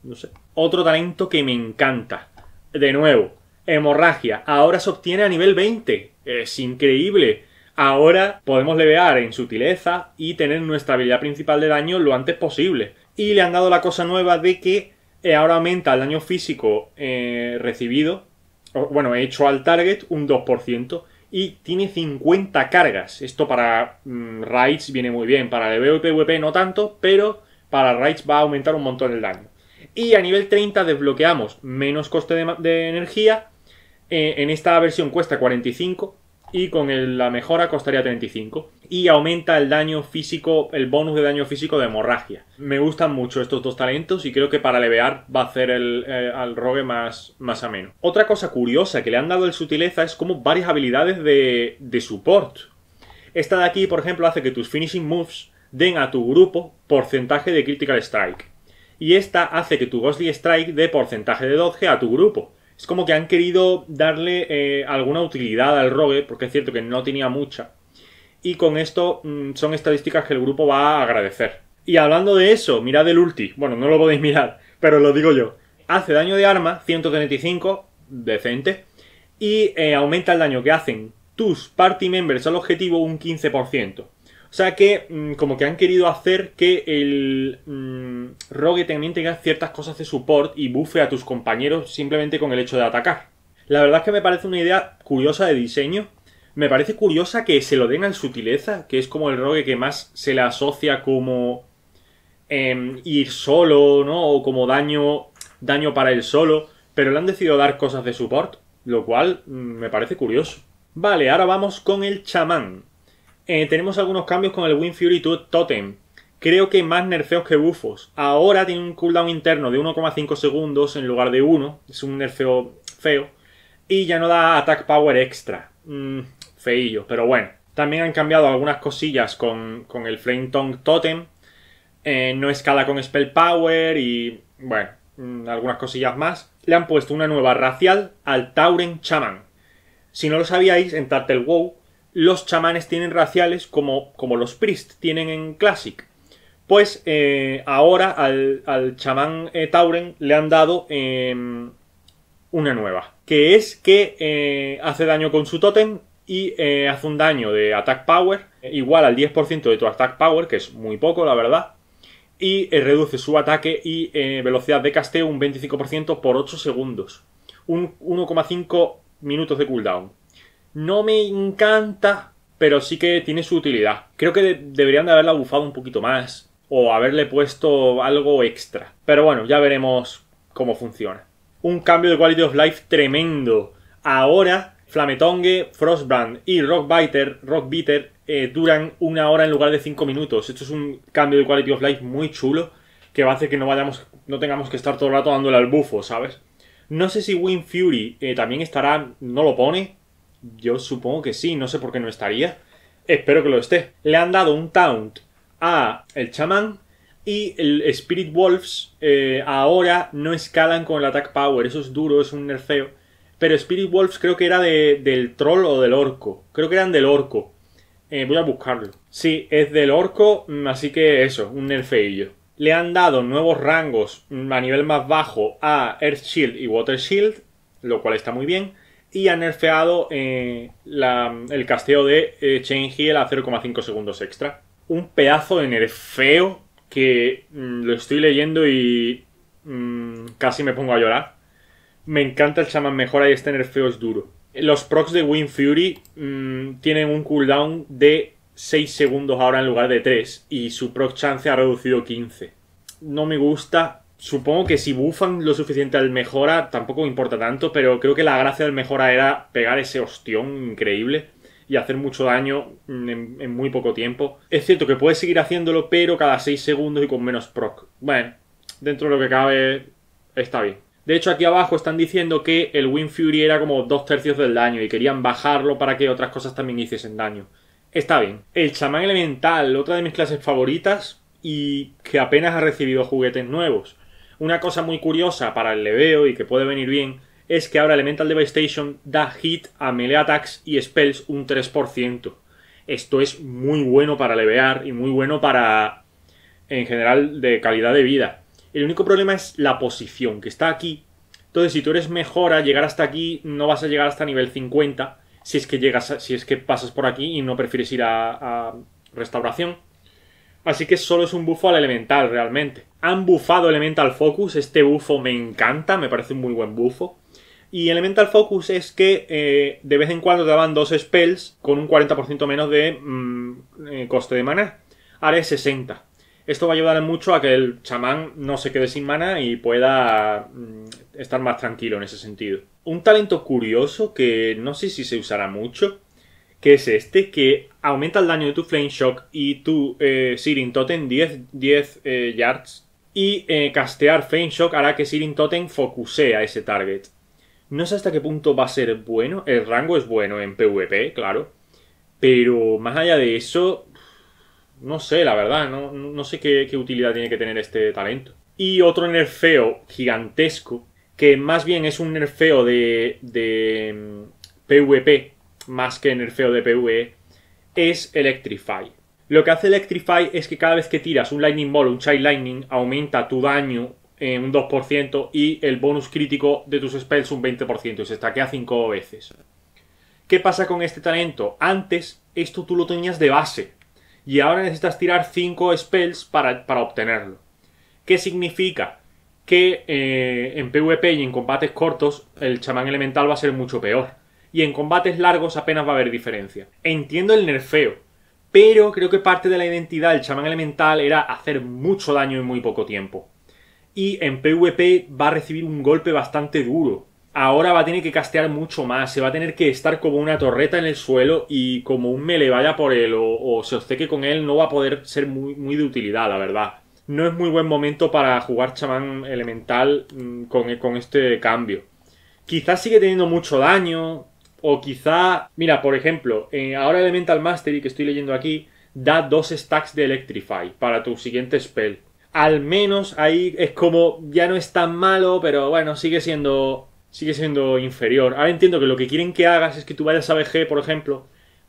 no sé. Otro talento que me encanta. De nuevo, hemorragia. Ahora se obtiene a nivel 20. Es increíble. Ahora podemos levear en sutileza y tener nuestra habilidad principal de daño lo antes posible. Y le han dado la cosa nueva de que eh, ahora aumenta el daño físico eh, recibido, bueno, he hecho al target, un 2%. Y tiene 50 cargas. Esto para mm, raids viene muy bien. Para leveo y PvP no tanto, pero para raids va a aumentar un montón el daño. Y a nivel 30 desbloqueamos menos coste de, energía. Eh, en esta versión cuesta 45 y con la mejora costaría 35. Y aumenta el daño físico, el bonus de daño físico de hemorragia. Me gustan mucho estos dos talentos y creo que para levear va a hacer al rogue más, más ameno. Otra cosa curiosa que le han dado el sutileza es como varias habilidades de, de support. Esta de aquí, por ejemplo, hace que tus finishing moves den a tu grupo porcentaje de critical strike y esta hace que tu Ghostly Strike dé porcentaje de dodge a tu grupo. Es como que han querido darle eh, alguna utilidad al rogue, porque es cierto que no tenía mucha. Y con esto mm, son estadísticas que el grupo va a agradecer. Y hablando de eso, mirad el ulti. Bueno, no lo podéis mirar, pero lo digo yo. Hace daño de arma, 135, decente. Y eh, aumenta el daño que hacen tus party members al objetivo un 15%. O sea que mm, como que han querido hacer que el mm, rogue también tenga ciertas cosas de support y bufe a tus compañeros simplemente con el hecho de atacar. La verdad es que me parece una idea curiosa de diseño. Me parece curiosa que se lo den al sutileza, que es como el rogue que más se le asocia como em, ir solo, ¿no? O como daño, daño para él solo. Pero le han decidido dar cosas de support, lo cual mm, me parece curioso. Vale, ahora vamos con el chamán. Eh, tenemos algunos cambios con el Wind Fury Totem. Creo que más nerfeos que bufos. Ahora tiene un cooldown interno de 1,5 segundos en lugar de 1. Es un nerfeo feo. Y ya no da attack power extra. Mm, feillo, pero bueno. También han cambiado algunas cosillas con, el Flame Tongue Totem. Eh, no escala con Spell Power y, bueno, mm, algunas cosillas más. Le han puesto una nueva racial al Tauren Chaman. Si no lo sabíais, en Tartel WoW los chamanes tienen raciales como, como los Priests tienen en Classic. Pues eh, ahora al, chamán eh, Tauren le han dado em, una nueva, que es que eh, hace daño con su Totem y hace un daño de attack power igual al 10% de tu attack power, que es muy poco la verdad, y reduce su ataque y velocidad de casteo un 25% por 8 segundos, un 1,5 minutos de cooldown no me encanta, pero sí que tiene su utilidad. Creo que deberían de haberla bufado un poquito más o haberle puesto algo extra. Pero bueno, ya veremos cómo funciona. Un cambio de quality of life tremendo. Ahora, Flametongue, Frostbrand y Rockbiter, Rockbiter eh, duran una hora en lugar de cinco minutos. Esto es un cambio de quality of life muy chulo que va a hacer que no vayamos, no tengamos que estar todo el rato dándole al bufo, ¿sabes? No sé si Wind Fury eh, también estará, no lo pone, yo supongo que sí, no sé por qué no estaría. Espero que lo esté. Le han dado un taunt a el chamán y el Spirit Wolves eh, ahora no escalan con el Attack Power. Eso es duro, es un nerfeo. Pero Spirit Wolves creo que era de, del troll o del orco. Creo que eran del orco. Eh, voy a buscarlo. Sí, es del orco, mm, así que eso, un nerfeillo. Le han dado nuevos rangos a nivel más bajo a Earth Shield y Water Shield, lo cual está muy bien y ha nerfeado eh, el casteo de eh, Chain Heal a 0,5 segundos extra. Un pedazo de nerfeo que mm, lo estoy leyendo y mm, casi me pongo a llorar. Me encanta el chamán mejora y este nerfeo es duro. Los procs de Wind Fury mm, tienen un cooldown de 6 segundos ahora en lugar de 3 y su proc chance ha reducido 15. No me gusta, Supongo que si bufan lo suficiente al mejora, tampoco importa tanto, pero creo que la gracia del mejora era pegar ese ostión increíble y hacer mucho daño en, muy poco tiempo. Es cierto que puedes seguir haciéndolo, pero cada 6 segundos y con menos proc. Bueno, dentro de lo que cabe, está bien. De hecho, aquí abajo están diciendo que el Wind Fury era como dos tercios del daño y querían bajarlo para que otras cosas también hiciesen daño. Está bien. El chamán elemental, otra de mis clases favoritas y que apenas ha recibido juguetes nuevos. Una cosa muy curiosa para el leveo y que puede venir bien es que ahora Elemental Devastation da hit a melee attacks y spells un 3%. Esto es muy bueno para levear y muy bueno para, en general, de calidad de vida. El único problema es la posición, que está aquí. Entonces, si tú eres a llegar hasta aquí no vas a llegar hasta nivel 50 si es que llegas, si es que pasas por aquí y no prefieres ir a, restauración. Así que solo es un buffo al elemental realmente. Han bufado Elemental Focus, este bufo me encanta, me parece un muy buen bufo. Y Elemental Focus es que eh, de vez en cuando te daban dos spells con un 40% menos de mm, eh, coste de mana. haré 60. Esto va a ayudar mucho a que el chamán no se quede sin mana y pueda mm, estar más tranquilo en ese sentido. Un talento curioso que no sé si se usará mucho, que es este, que aumenta el daño de tu Flame Shock y tu eh, Totem 10, 10 eh, yards y eh, castear Fame hará que Sirin Totem focusee a ese target. No sé hasta qué punto va a ser bueno, el rango es bueno en PvP, claro, pero más allá de eso, no sé, la verdad, no, sé qué, utilidad tiene que tener este talento. Y otro nerfeo gigantesco, que más bien es un nerfeo de, de mm, PvP, más que nerfeo de PvE, es Electrify. Lo que hace Electrify es que cada vez que tiras un Lightning Ball o un Child Lightning, aumenta tu daño en un 2% y el bonus crítico de tus spells un 20% y se stackea 5 veces. ¿Qué pasa con este talento? Antes esto tú lo tenías de base y ahora necesitas tirar 5 spells para, obtenerlo. ¿Qué significa? Que eh, en PvP y en combates cortos el chamán elemental va a ser mucho peor. Y en combates largos apenas va a haber diferencia. Entiendo el nerfeo, pero creo que parte de la identidad del chamán elemental era hacer mucho daño en muy poco tiempo. Y en PvP va a recibir un golpe bastante duro. Ahora va a tener que castear mucho más, se va a tener que estar como una torreta en el suelo y como un mele vaya por él o, se obceque con él no va a poder ser muy, muy de utilidad, la verdad. No es muy buen momento para jugar chamán elemental mm, con, con este cambio. Quizás sigue teniendo mucho daño, o quizá, mira, por ejemplo, ahora Elemental Mastery que estoy leyendo aquí da dos stacks de Electrify para tu siguiente spell. Al menos ahí es como ya no es tan malo, pero bueno, sigue siendo sigue siendo inferior. Ahora entiendo que lo que quieren que hagas es que tú vayas a BG, por ejemplo,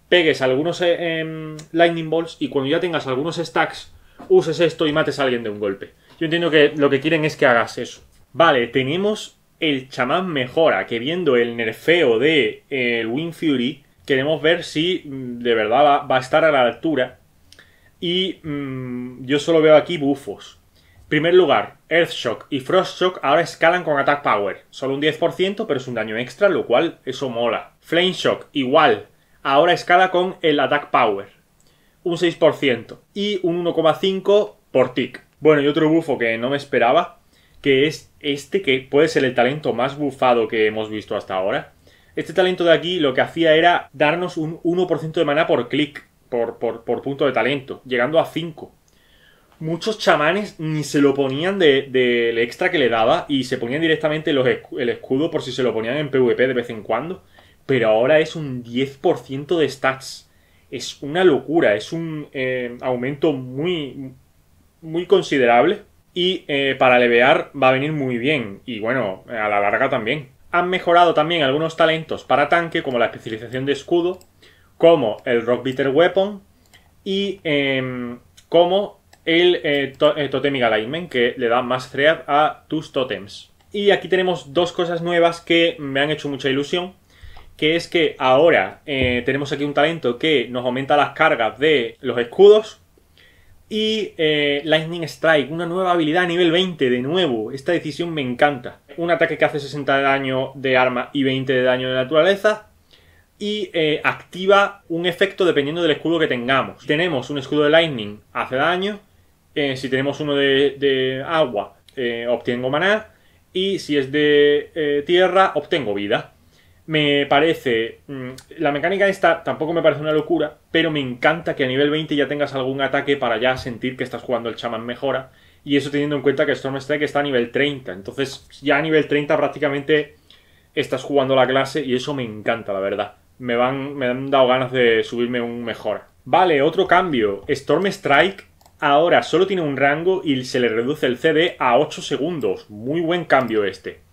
pegues algunos eh, em, Lightning Balls y cuando ya tengas algunos stacks, uses esto y mates a alguien de un golpe. Yo entiendo que lo que quieren es que hagas eso. Vale, tenemos el chamán mejora, que viendo el nerfeo de eh, el Wind Fury, queremos ver si mm, de verdad va, a estar a la altura. Y mm, yo solo veo aquí bufos. En primer lugar, Earthshock y Frostshock ahora escalan con Attack Power. Solo un 10%, pero es un daño extra, lo cual eso mola. Flame Shock igual. Ahora escala con el Attack Power. Un 6%. Y un 1,5 por tick. Bueno, y otro bufo que no me esperaba que es este que puede ser el talento más bufado que hemos visto hasta ahora. Este talento de aquí lo que hacía era darnos un 1% de mana por clic, por, punto de talento, llegando a 5. Muchos chamanes ni se lo ponían del extra que le daba y se ponían directamente los, el escudo por si se lo ponían en PvP de vez en cuando. Pero ahora es un 10% de stats. Es una locura, es un eh, aumento muy, muy considerable y eh, para levear va a venir muy bien y bueno, eh, a la larga también. Han mejorado también algunos talentos para tanque como la especialización de escudo, como el Rock Bitter Weapon y em, como el eh, Totemic Alignment que le da más threat a tus totems. Y aquí tenemos dos cosas nuevas que me han hecho mucha ilusión, que es que ahora tenemos aquí un talento que nos aumenta las cargas de los escudos y eh, Lightning Strike, una nueva habilidad a nivel 20, de nuevo. Esta decisión me encanta. Un ataque que hace 60 de daño de arma y 20 de daño de naturaleza. Y eh, activa un efecto dependiendo del escudo que tengamos. Si tenemos un escudo de Lightning, hace daño. Eh, si tenemos uno de, de agua, obtengo maná. Y si es de tierra, obtengo vida me parece. Mm, la mecánica esta tampoco me parece una locura, pero me encanta que a nivel 20 ya tengas algún ataque para ya sentir que estás jugando el chamán mejora. Y eso teniendo en cuenta que Storm Strike está a nivel 30. Entonces, ya a nivel 30 prácticamente estás jugando la clase y eso me encanta, la verdad. Me, van, me han dado ganas de subirme un mejor. Vale, otro cambio. Storm Strike ahora solo tiene un rango y se le reduce el CD a 8 segundos. Muy buen cambio este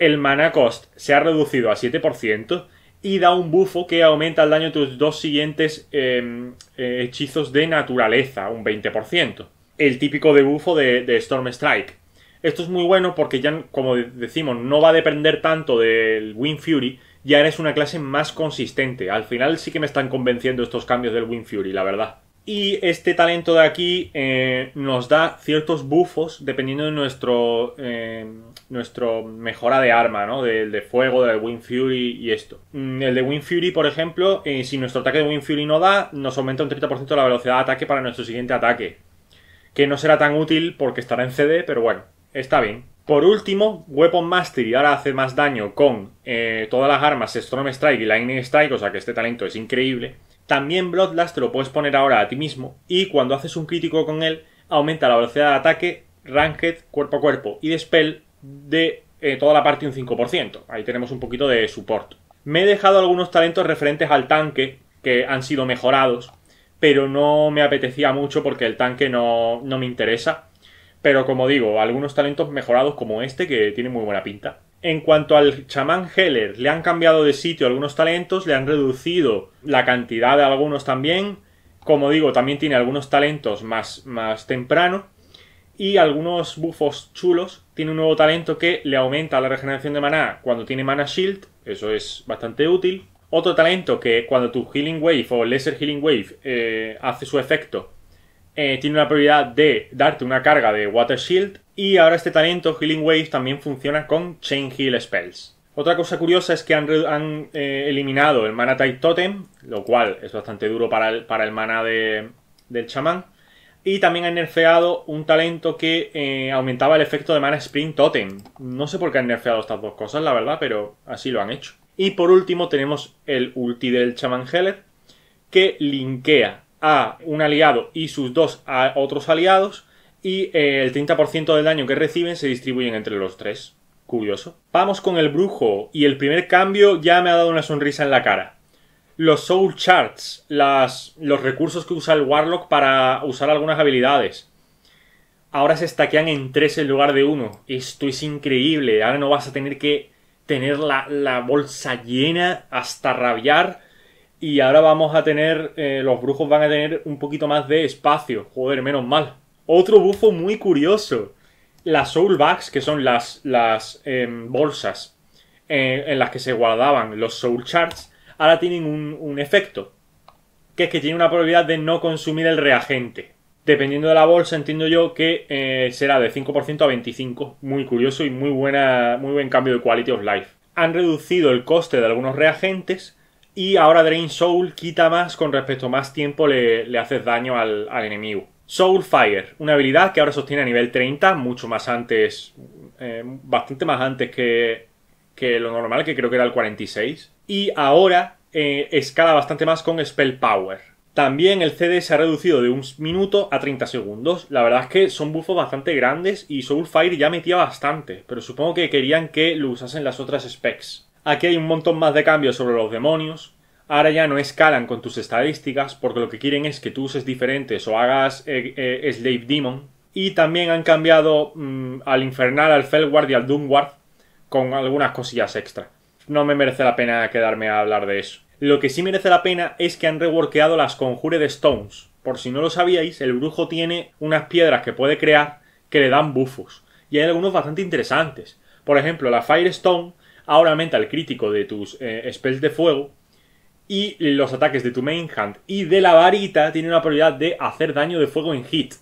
el mana cost se ha reducido a 7% y da un bufo que aumenta el daño de tus dos siguientes em, eh, hechizos de naturaleza, un 20%. El típico de de, de Storm Strike. Esto es muy bueno porque ya, como decimos, no va a depender tanto del Wind Fury, ya eres una clase más consistente. Al final sí que me están convenciendo estos cambios del Wind Fury, la verdad. Y este talento de aquí eh, nos da ciertos bufos dependiendo de nuestro... Em, nuestro mejora de arma, ¿no? Del de fuego, del Wind Fury y esto. Mm, el de Wind Fury, por ejemplo, eh, si nuestro ataque de Wind Fury no da, nos aumenta un 30% la velocidad de ataque para nuestro siguiente ataque. Que no será tan útil porque estará en CD, pero bueno, está bien. Por último, Weapon Mastery ahora hace más daño con eh, todas las armas Storm Strike y Lightning Strike, o sea que este talento es increíble. También Bloodlust te lo puedes poner ahora a ti mismo y cuando haces un crítico con él, aumenta la velocidad de ataque, Ranked, cuerpo a cuerpo y de Spell de eh, toda la parte un 5%. Ahí tenemos un poquito de soporte. Me he dejado algunos talentos referentes al tanque que han sido mejorados, pero no me apetecía mucho porque el tanque no, no me interesa. Pero como digo, algunos talentos mejorados como este que tiene muy buena pinta. En cuanto al chamán Heller, le han cambiado de sitio algunos talentos, le han reducido la cantidad de algunos también. Como digo, también tiene algunos talentos más, más temprano y algunos bufos chulos. Tiene un nuevo talento que le aumenta la regeneración de maná cuando tiene mana shield. Eso es bastante útil. Otro talento que cuando tu Healing Wave o Laser Healing Wave eh, hace su efecto, eh, tiene una prioridad de darte una carga de Water Shield. Y ahora este talento Healing Wave también funciona con Chain Heal Spells. Otra cosa curiosa es que han, eh, eliminado el Mana Type Totem, lo cual es bastante duro para el, para el mana del chamán. Y también han nerfeado un talento que eh, aumentaba el efecto de Mana Spring Totem. No sé por qué han nerfeado estas dos cosas, la verdad, pero así lo han hecho. Y por último tenemos el ulti del Chaman Heller que linkea a un aliado y sus dos a otros aliados y eh, el 30% del daño que reciben se distribuyen entre los tres. Curioso. Vamos con el brujo y el primer cambio ya me ha dado una sonrisa en la cara los soul charts, los recursos que usa el Warlock para usar algunas habilidades. Ahora se estaquean en 3 en lugar de uno. Esto es increíble. Ahora no vas a tener que tener la, bolsa llena hasta rabiar. Y ahora vamos a tener, eh, los brujos van a tener un poquito más de espacio. Joder, menos mal. Otro bufo muy curioso. Las soul bags, que son las, las em, bolsas eh, en las que se guardaban los soul charts, ahora tienen un, efecto, que es que tiene una probabilidad de no consumir el reagente. Dependiendo de la bolsa, entiendo yo que eh, será de 5% a 25%. Muy curioso y muy, buena, muy buen cambio de quality of life. Han reducido el coste de algunos reagentes y ahora Drain Soul quita más con respecto a más tiempo le, haces daño al, enemigo. Soul Fire, una habilidad que ahora sostiene a nivel 30, mucho más antes, eh, bastante más antes que que lo normal, que creo que era el 46. Y ahora eh, escala bastante más con Spell Power. También el CD se ha reducido de un minuto a 30 segundos. La verdad es que son buffos bastante grandes y Soulfire ya metía bastante, pero supongo que querían que lo usasen las otras specs. Aquí hay un montón más de cambios sobre los demonios. Ahora ya no escalan con tus estadísticas porque lo que quieren es que tú uses diferentes o hagas eh, eh, Slave Demon. Y también han cambiado mm, al Infernal, al Felguard y al Doomguard con algunas cosillas extra. No me merece la pena quedarme a hablar de eso. Lo que sí merece la pena es que han reworkeado las conjure de Stones. Por si no lo sabíais, el brujo tiene unas piedras que puede crear que le dan bufos. Y hay algunos bastante interesantes. Por ejemplo, la Firestone ahora aumenta el crítico de tus eh, spells de fuego. Y los ataques de tu main hand y de la varita tienen una probabilidad de hacer daño de fuego en hit.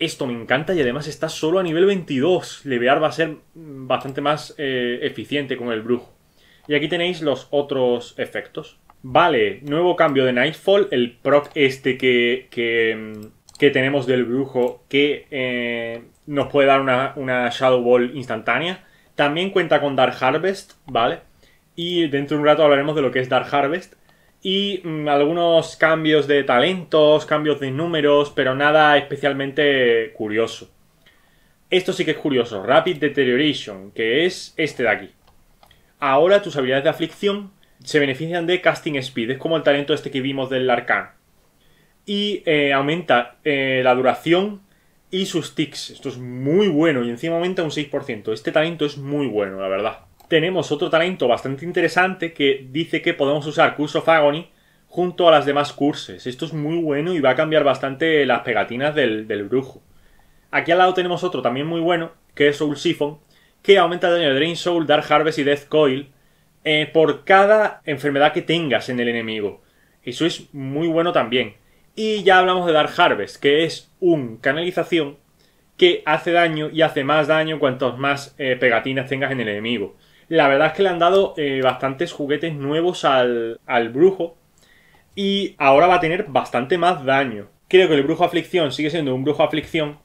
Esto me encanta y además está solo a nivel 22. Levear va a ser bastante más eh, eficiente con el brujo. Y aquí tenéis los otros efectos. Vale, nuevo cambio de Nightfall, el proc este que, mm, tenemos del brujo que eh, nos puede dar una, una Shadow Ball instantánea. También cuenta con Dark Harvest, ¿vale? Y dentro de un rato hablaremos de lo que es Dark Harvest y mm, algunos cambios de talentos, cambios de números, pero nada especialmente curioso. Esto sí que es curioso, Rapid Deterioration, que es este de aquí. Ahora tus habilidades de aflicción se benefician de Casting Speed, es como el talento este que vimos del Arcan. Y eh, aumenta eh, la duración y sus ticks. Esto es muy bueno y encima aumenta un 6%. Este talento es muy bueno, la verdad tenemos otro talento bastante interesante que dice que podemos usar Curse of Agony junto a las demás curses. Esto es muy bueno y va a cambiar bastante las pegatinas del, del brujo. Aquí al lado tenemos otro también muy bueno, que es Soul Siphon, que aumenta el daño de Drain Soul, Dark Harvest y Death Coil eh, por cada enfermedad que tengas en el enemigo. Eso es muy bueno también. Y ya hablamos de Dark Harvest, que es un canalización que hace daño y hace más daño cuantos más eh, pegatinas tengas en el enemigo. La verdad es que le han dado eh, bastantes juguetes nuevos al, brujo. Y ahora va a tener bastante más daño. Creo que el brujo aflicción sigue siendo un brujo aflicción.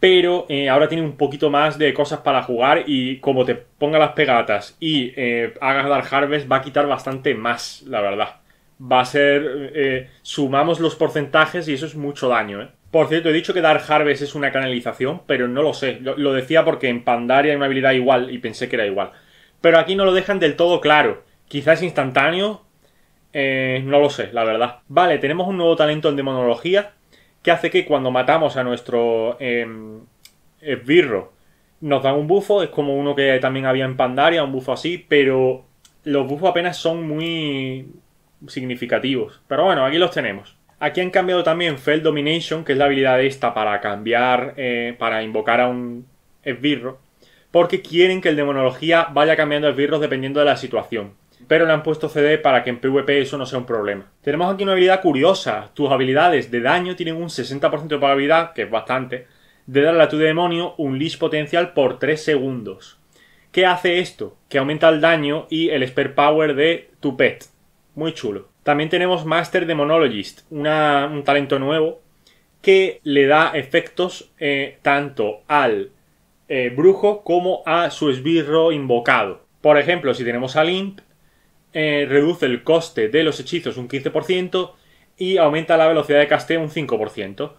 Pero eh, ahora tiene un poquito más de cosas para jugar. Y como te ponga las pegatas y eh, hagas Dark Harvest, va a quitar bastante más, la verdad. Va a ser. sumamos los porcentajes y eso es mucho daño, ¿eh? Por cierto, he dicho que Dark Harvest es una canalización, pero no lo sé. lo decía porque en Pandaria hay una habilidad igual y pensé que era igual pero aquí no lo dejan del todo claro. Quizás instantáneo, eh, no lo sé, la verdad. Vale, tenemos un nuevo talento en demonología que hace que cuando matamos a nuestro esbirro em, eh, nos dan un bufo, es como uno que también había en Pandaria, un bufo así, pero los bufos apenas son muy significativos. Pero bueno, aquí los tenemos. Aquí han cambiado también Fel Domination, que es la habilidad esta para cambiar, eh, para invocar a un esbirro porque quieren que el demonología vaya cambiando el virus dependiendo de la situación. Pero le han puesto CD para que en PvP eso no sea un problema. Tenemos aquí una habilidad curiosa. Tus habilidades de daño tienen un 60% de probabilidad, que es bastante, de darle a tu demonio un leash potencial por 3 segundos. ¿Qué hace esto? Que aumenta el daño y el spare power de tu pet. Muy chulo. También tenemos Master Demonologist, un talento nuevo que le da efectos eh, tanto al eh, brujo como a su esbirro invocado. Por ejemplo, si tenemos a Link, eh, reduce el coste de los hechizos un 15% y aumenta la velocidad de casteo un 5%.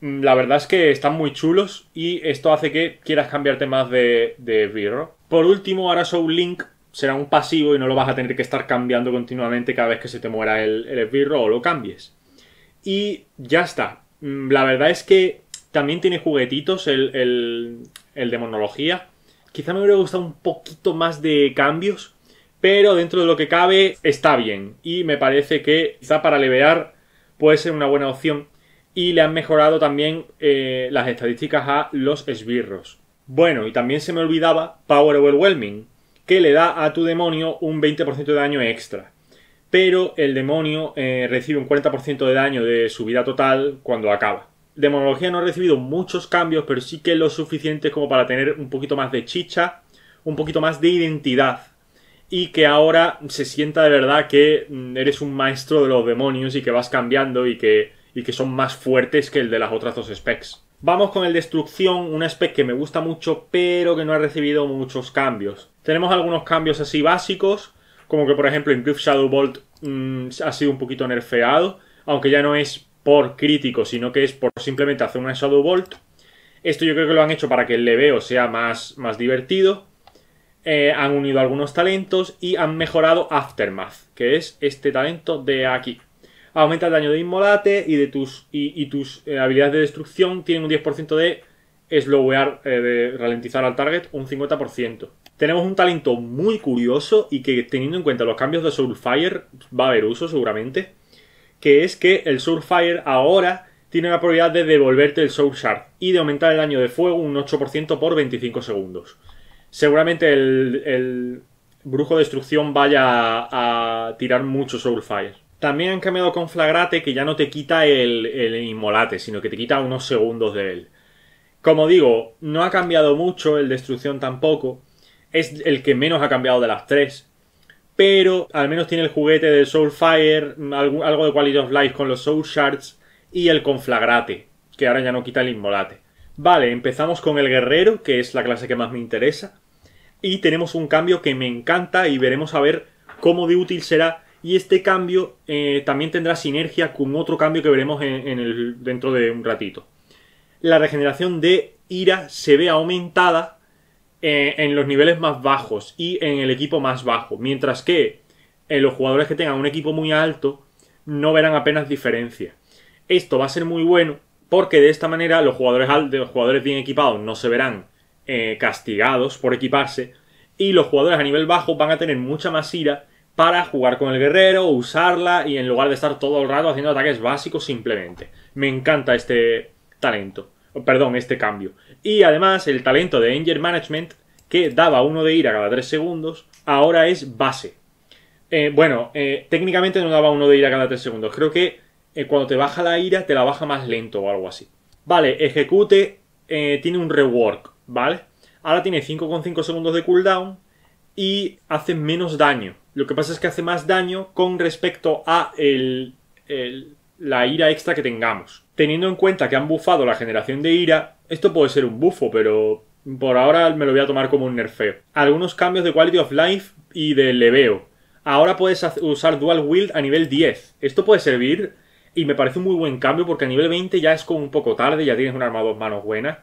Mm, la verdad es que están muy chulos y esto hace que quieras cambiarte más de, esbirro. Por último, ahora Soul Link será un pasivo y no lo vas a tener que estar cambiando continuamente cada vez que se te muera el, esbirro o lo cambies. Y ya está. Mm, la verdad es que también tiene juguetitos el, el demonología, Quizá me hubiera gustado un poquito más de cambios, pero dentro de lo que cabe está bien. Y me parece que quizá para liberar puede ser una buena opción. Y le han mejorado también eh, las estadísticas a los esbirros. Bueno, y también se me olvidaba Power Overwhelming, que le da a tu demonio un 20% de daño extra. Pero el demonio eh, recibe un 40% de daño de su vida total cuando acaba. Demonología no ha recibido muchos cambios, pero sí que lo suficiente como para tener un poquito más de chicha, un poquito más de identidad. Y que ahora se sienta de verdad que mm, eres un maestro de los demonios y que vas cambiando y que, que son más fuertes que el de las otras dos specs. Vamos con el Destrucción, un spec que me gusta mucho, pero que no ha recibido muchos cambios. Tenemos algunos cambios así básicos, como que por ejemplo en en Shadow Bolt mm, ha sido un poquito nerfeado, aunque ya no es por crítico, sino que es por simplemente hacer una Shadow Bolt. Esto yo creo que lo han hecho para que el leveo sea más, más divertido. Eh, han unido algunos talentos y han mejorado Aftermath, que es este talento de aquí. Aumenta el daño de Inmolate y de tus, y, tus eh, habilidades de destrucción tienen un 10% de slowear, eh, de ralentizar al target, un 50%. Tenemos un talento muy curioso y que teniendo en cuenta los cambios de Soulfire va a haber uso seguramente que es que el Surfire ahora tiene la probabilidad de devolverte el Soul Shard y de aumentar el daño de fuego un 8% por 25 segundos. Seguramente el, Brujo de Destrucción vaya a, tirar mucho Soulfire. También han cambiado con Flagrate que ya no te quita el, el Inmolate, sino que te quita unos segundos de él. Como digo, no ha cambiado mucho el Destrucción tampoco. Es el que menos ha cambiado de las tres pero al menos tiene el juguete de Soulfire, algo de Quality of Life con los Soul Shards y el Conflagrate, que ahora ya no quita el Inmolate. Vale, empezamos con el Guerrero, que es la clase que más me interesa, y tenemos un cambio que me encanta y veremos a ver cómo de útil será. Y este cambio eh, también tendrá sinergia con otro cambio que veremos dentro de un ratito. La regeneración de ira se ve aumentada eh, en los niveles más bajos y en el equipo más bajo. Mientras que en eh, los jugadores que tengan un equipo muy alto no verán apenas diferencia. Esto va a ser muy bueno porque de esta manera los jugadores, jugadores bien equipados no se verán eh, castigados por equiparse y los jugadores a nivel bajo van a tener mucha más ira para jugar con el guerrero, usarla y en lugar de estar todo el rato haciendo ataques básicos simplemente. Me encanta este talento. Oh, perdón, este cambio. Y además el talento de Anger Management, que daba uno de ira cada 3 segundos, ahora es base. Eh, bueno, eh, técnicamente no daba uno de ira cada 3 segundos. Creo que eh, cuando te baja la ira, te la baja más lento o algo así. Vale, ejecute, tiene un rework, ¿vale? Ahora tiene 5,5 segundos de cooldown y hace menos daño. Lo que pasa es que hace más daño con respecto a la ira extra que tengamos teniendo en cuenta que han bufado la generación de ira, esto puede ser un bufo, pero por ahora me lo voy a tomar como un nerfeo. Algunos cambios de Quality of Life y de leveo. Ahora puedes usar Dual Wield a nivel 10. Esto puede servir y me parece un muy buen cambio porque a nivel 20 ya es como un poco tarde, ya tienes un arma de dos manos buena.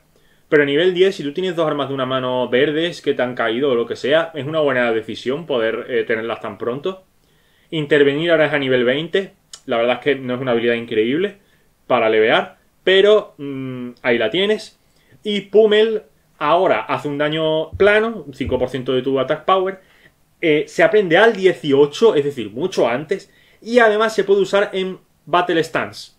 Pero a nivel 10, si tú tienes dos armas de una mano verdes que te han caído o lo que sea, es una buena decisión poder eh, tenerlas tan pronto. Intervenir ahora es a nivel 20. La verdad es que no es una habilidad increíble para levear, pero mm, ahí la tienes. Y Pummel ahora hace un daño plano, 5% de tu attack power, eh, se aprende al 18, es decir, mucho antes, y además se puede usar en Battle Stance.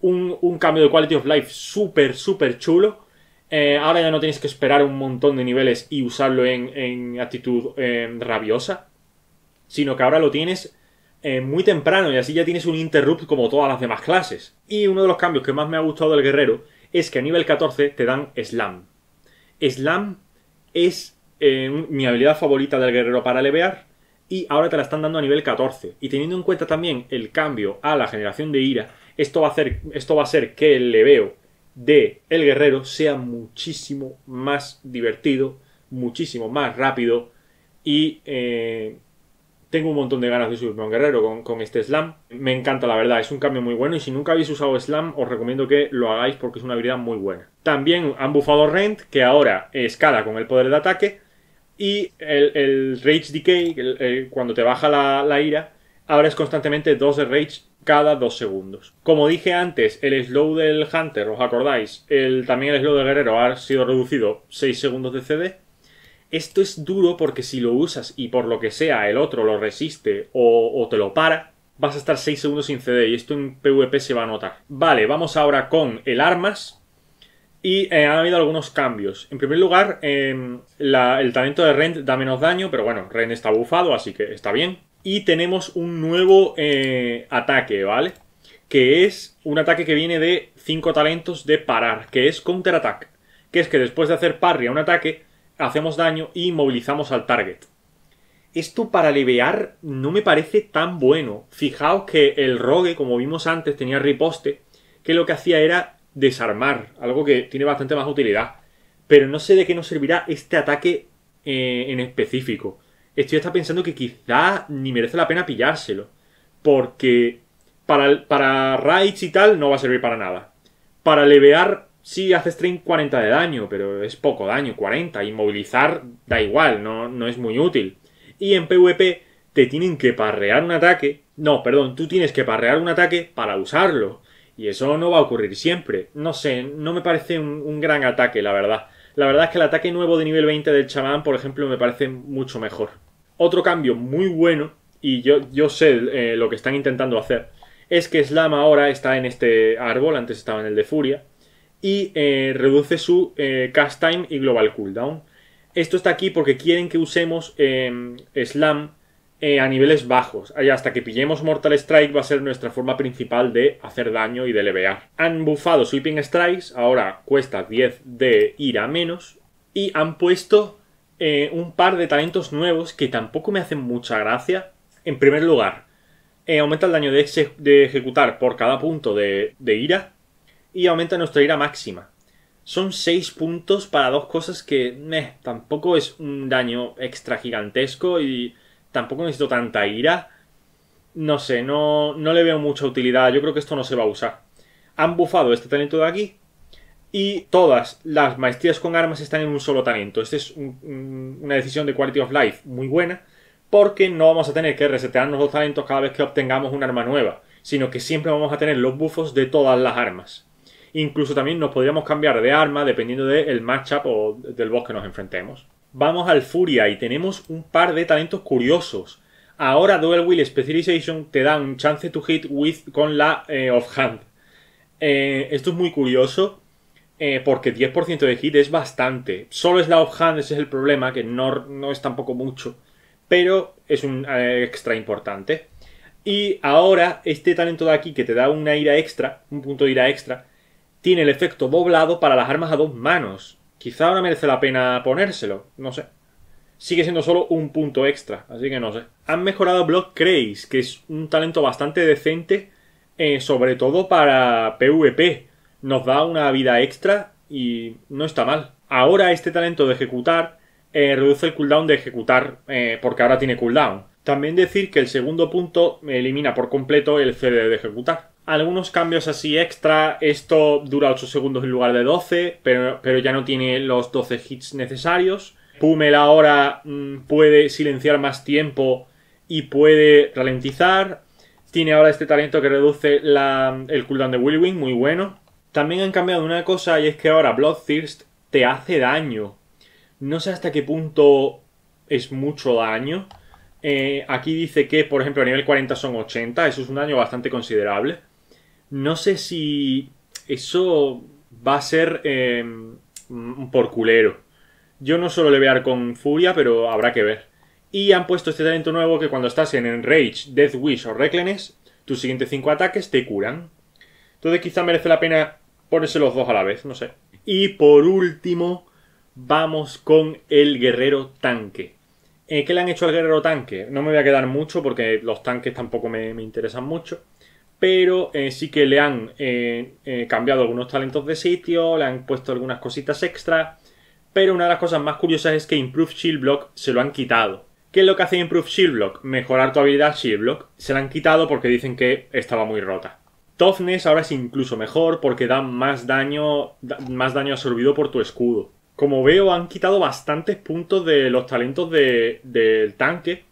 Un, cambio de Quality of Life súper, súper chulo. Eh, ahora ya no tienes que esperar un montón de niveles y usarlo en, en actitud eh, rabiosa, sino que ahora lo tienes eh, muy temprano y así ya tienes un interrupt como todas las demás clases. Y uno de los cambios que más me ha gustado del guerrero es que a nivel 14 te dan slam. Slam es eh, mi habilidad favorita del guerrero para levear y ahora te la están dando a nivel 14. Y teniendo en cuenta también el cambio a la generación de ira, esto va a, hacer, esto va a que el leveo de el guerrero sea muchísimo más divertido, muchísimo más rápido y eh, tengo un montón de ganas de subirme a un guerrero con, este slam. Me encanta, la verdad, es un cambio muy bueno. Y si nunca habéis usado slam, os recomiendo que lo hagáis porque es una habilidad muy buena. También han bufado Rent, que ahora escala con el poder de ataque. Y el, Rage Decay, cuando te baja la, ira, abres constantemente 2 de Rage cada 2 segundos. Como dije antes, el slow del Hunter, ¿os acordáis? El, también el slow del Guerrero ha sido reducido 6 segundos de CD esto es duro porque si lo usas y por lo que sea el otro lo resiste o, te lo para, vas a estar 6 segundos sin CD y esto en PvP se va a notar. Vale, vamos ahora con el armas. Y ha eh, han habido algunos cambios. En primer lugar, em, el talento de Rend da menos daño, pero bueno, Rend está bufado, así que está bien. Y tenemos un nuevo eh, ataque, ¿vale? Que es un ataque que viene de 5 talentos de parar, que es Counter Attack. Que es que después de hacer parry a un ataque, hacemos daño y movilizamos al target. Esto para levear no me parece tan bueno. Fijaos que el rogue, como vimos antes, tenía riposte, que lo que hacía era desarmar, algo que tiene bastante más utilidad. Pero no sé de qué nos servirá este ataque eh, en específico. Estoy hasta pensando que quizá ni merece la pena pillárselo. Porque para, para y tal no va a servir para nada. Para levear sí haces 30, 40 de daño, pero es poco daño, 40. Inmovilizar da igual, no, no es muy útil. Y en PvP te tienen que parrear un ataque. No, perdón, tú tienes que parrear un ataque para usarlo. Y eso no va a ocurrir siempre. No sé, no me parece un, gran ataque, la verdad. La verdad es que el ataque nuevo de nivel 20 del chamán, por ejemplo, me parece mucho mejor. Otro cambio muy bueno, y yo, yo sé eh, lo que están intentando hacer, es que Slam ahora está en este árbol, antes estaba en el de Furia, y eh, reduce su eh, cast time y global cooldown. Esto está aquí porque quieren que usemos em, slam eh, a niveles bajos. hasta que pillemos Mortal Strike va a ser nuestra forma principal de hacer daño y de levear. Han buffado Sweeping Strikes, ahora cuesta 10 de ira menos. Y han puesto un par de talentos nuevos que tampoco me hacen mucha gracia. En primer lugar, aumenta el daño de, ejecutar por cada punto de, de ira y aumenta nuestra ira máxima. Son 6 puntos para dos cosas que tampoco es un daño extra gigantesco y tampoco necesito tanta ira. No sé, no, no le veo mucha utilidad. Yo creo que esto no se va a usar. Han bufado este talento de aquí y todas las maestrías con armas están en un solo talento. Esta es una decisión de Quality of Life muy buena porque no vamos a tener que resetearnos los talentos cada vez que obtengamos un arma nueva, sino que siempre vamos a tener los bufos de todas las armas. Incluso también nos podríamos cambiar de arma dependiendo del matchup o del boss que nos enfrentemos. Vamos al Furia y tenemos un par de talentos curiosos. Ahora Dual Will Specialization te da un chance to hit with con la eh, offhand. Eh, esto es muy curioso eh, porque 10% de hit es bastante. Solo es la offhand, ese es el problema, que no, no es tampoco mucho. Pero es un extra importante. Y ahora este talento de aquí que te da una ira extra, un punto de ira extra, tiene el efecto doblado para las armas a dos manos. Quizá ahora merece la pena ponérselo, no sé. Sigue siendo solo un punto extra, así que no sé. Han mejorado Block Craze, que es un talento bastante decente, eh, sobre todo para PvP. Nos da una vida extra y no está mal. Ahora este talento de ejecutar eh, reduce el cooldown de ejecutar eh, porque ahora tiene cooldown. También decir que el segundo punto elimina por completo el CD de ejecutar algunos cambios así extra. Esto dura 8 segundos en lugar de 12, pero, ya no tiene los 12 hits necesarios. Pumel ahora mm, puede silenciar más tiempo y puede ralentizar. Tiene ahora este talento que reduce el cooldown de Willwing, muy bueno. También han cambiado una cosa y es que ahora Bloodthirst te hace daño. No sé hasta qué punto es mucho daño. Eh, aquí dice que, por ejemplo, a nivel 40 son 80. Eso es un daño bastante considerable. No sé si eso va a ser eh, por culero. Yo no suelo dar con furia, pero habrá que ver. Y han puesto este talento nuevo que cuando estás en Enrage, Death Wish o reclenes, tus siguientes 5 ataques te curan. Entonces quizá merece la pena ponerse los dos a la vez, no sé. Y por último, vamos con el guerrero tanque. Eh, ¿Qué le han hecho al guerrero tanque? No me voy a quedar mucho porque los tanques tampoco me, me interesan mucho pero eh, sí que le han eh, eh, cambiado algunos talentos de sitio, le han puesto algunas cositas extra, pero una de las cosas más curiosas es que Improve Shield Block se lo han quitado. ¿Qué es lo que hace Improve Shield Block? Mejorar tu habilidad Shield Block. Se la han quitado porque dicen que estaba muy rota. Toughness ahora es incluso mejor porque da más daño, más daño absorbido por tu escudo. Como veo, han quitado bastantes puntos de los talentos del de, tanque,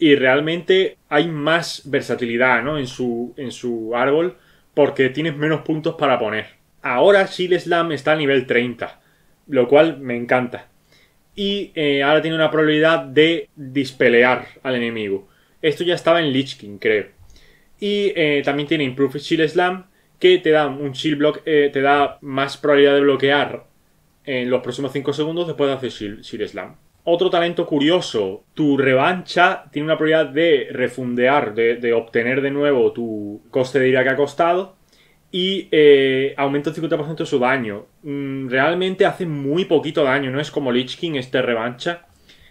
y realmente hay más versatilidad en, su, en su árbol porque tienes menos puntos para poner. Ahora Shield Slam está a nivel 30, lo cual me encanta. Y eh, ahora tiene una probabilidad de dispelear al enemigo. Esto ya estaba en Lich creo. Y eh, también tiene Improved Shield Slam, que te da un shield block, eh, te da más probabilidad de bloquear en los próximos 5 segundos después de hacer shield Slam otro talento curioso, tu revancha tiene una probabilidad de refundear, de, obtener de nuevo tu coste de ira que ha costado y eh, aumenta un 50% su daño. Mm, realmente hace muy poquito daño, no es como Lich King este revancha.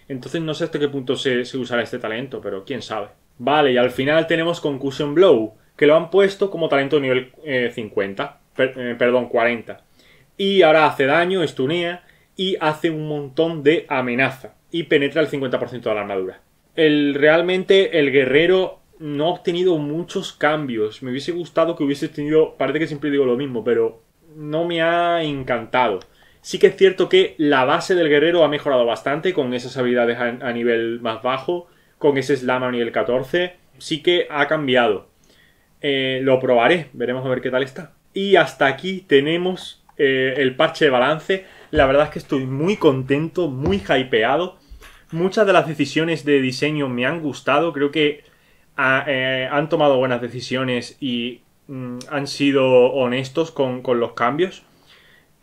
Entonces no sé hasta qué punto se, usará este talento, pero quién sabe. Vale, y al final tenemos Concussion Blow, que lo han puesto como talento nivel 50, eh, eh, perdón, 40. Y ahora hace daño, estunea y hace un montón de amenaza y penetra el 50% de la armadura. El, realmente el guerrero no ha obtenido muchos cambios. Me hubiese gustado que hubiese tenido, parece que siempre digo lo mismo, pero no me ha encantado. Sí que es cierto que la base del guerrero ha mejorado bastante con esas habilidades a, nivel más bajo, con ese slam a nivel 14. Sí que ha cambiado. Eh, lo probaré, veremos a ver qué tal está. Y hasta aquí tenemos eh, el parche de balance la verdad es que estoy muy contento, muy hypeado. Muchas de las decisiones de diseño me han gustado, creo que ah, eh, han tomado buenas decisiones y mm, han sido honestos con, los cambios.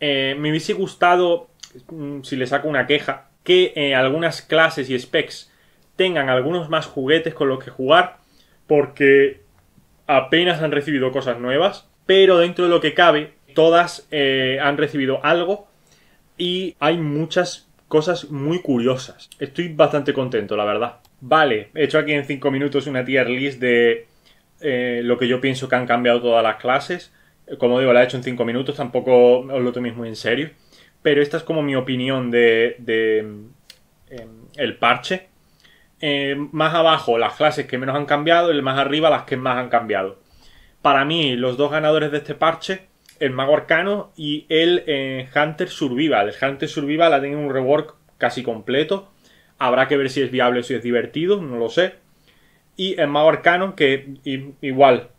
Eh, me hubiese gustado, mm, si le saco una queja, que eh, algunas clases y specs tengan algunos más juguetes con los que jugar, porque apenas han recibido cosas nuevas, pero dentro de lo que cabe, todas han recibido algo y hay muchas cosas muy curiosas. Estoy bastante contento, la verdad. Vale, he hecho aquí en 5 minutos una tier list de eh, lo que yo pienso que han cambiado todas las clases. Como digo, la he hecho en 5 minutos, tampoco os lo toméis muy en serio. Pero esta es como mi opinión de, em, el parche. Eh, más abajo las clases que menos han cambiado y más arriba las que más han cambiado. Para mí, los dos ganadores de este parche el mago arcano y el eh, Hunter Survival. El Hunter Survival la tenido un rework casi completo. Habrá que ver si es viable o si es divertido, no lo sé. Y el mago arcano, que igual.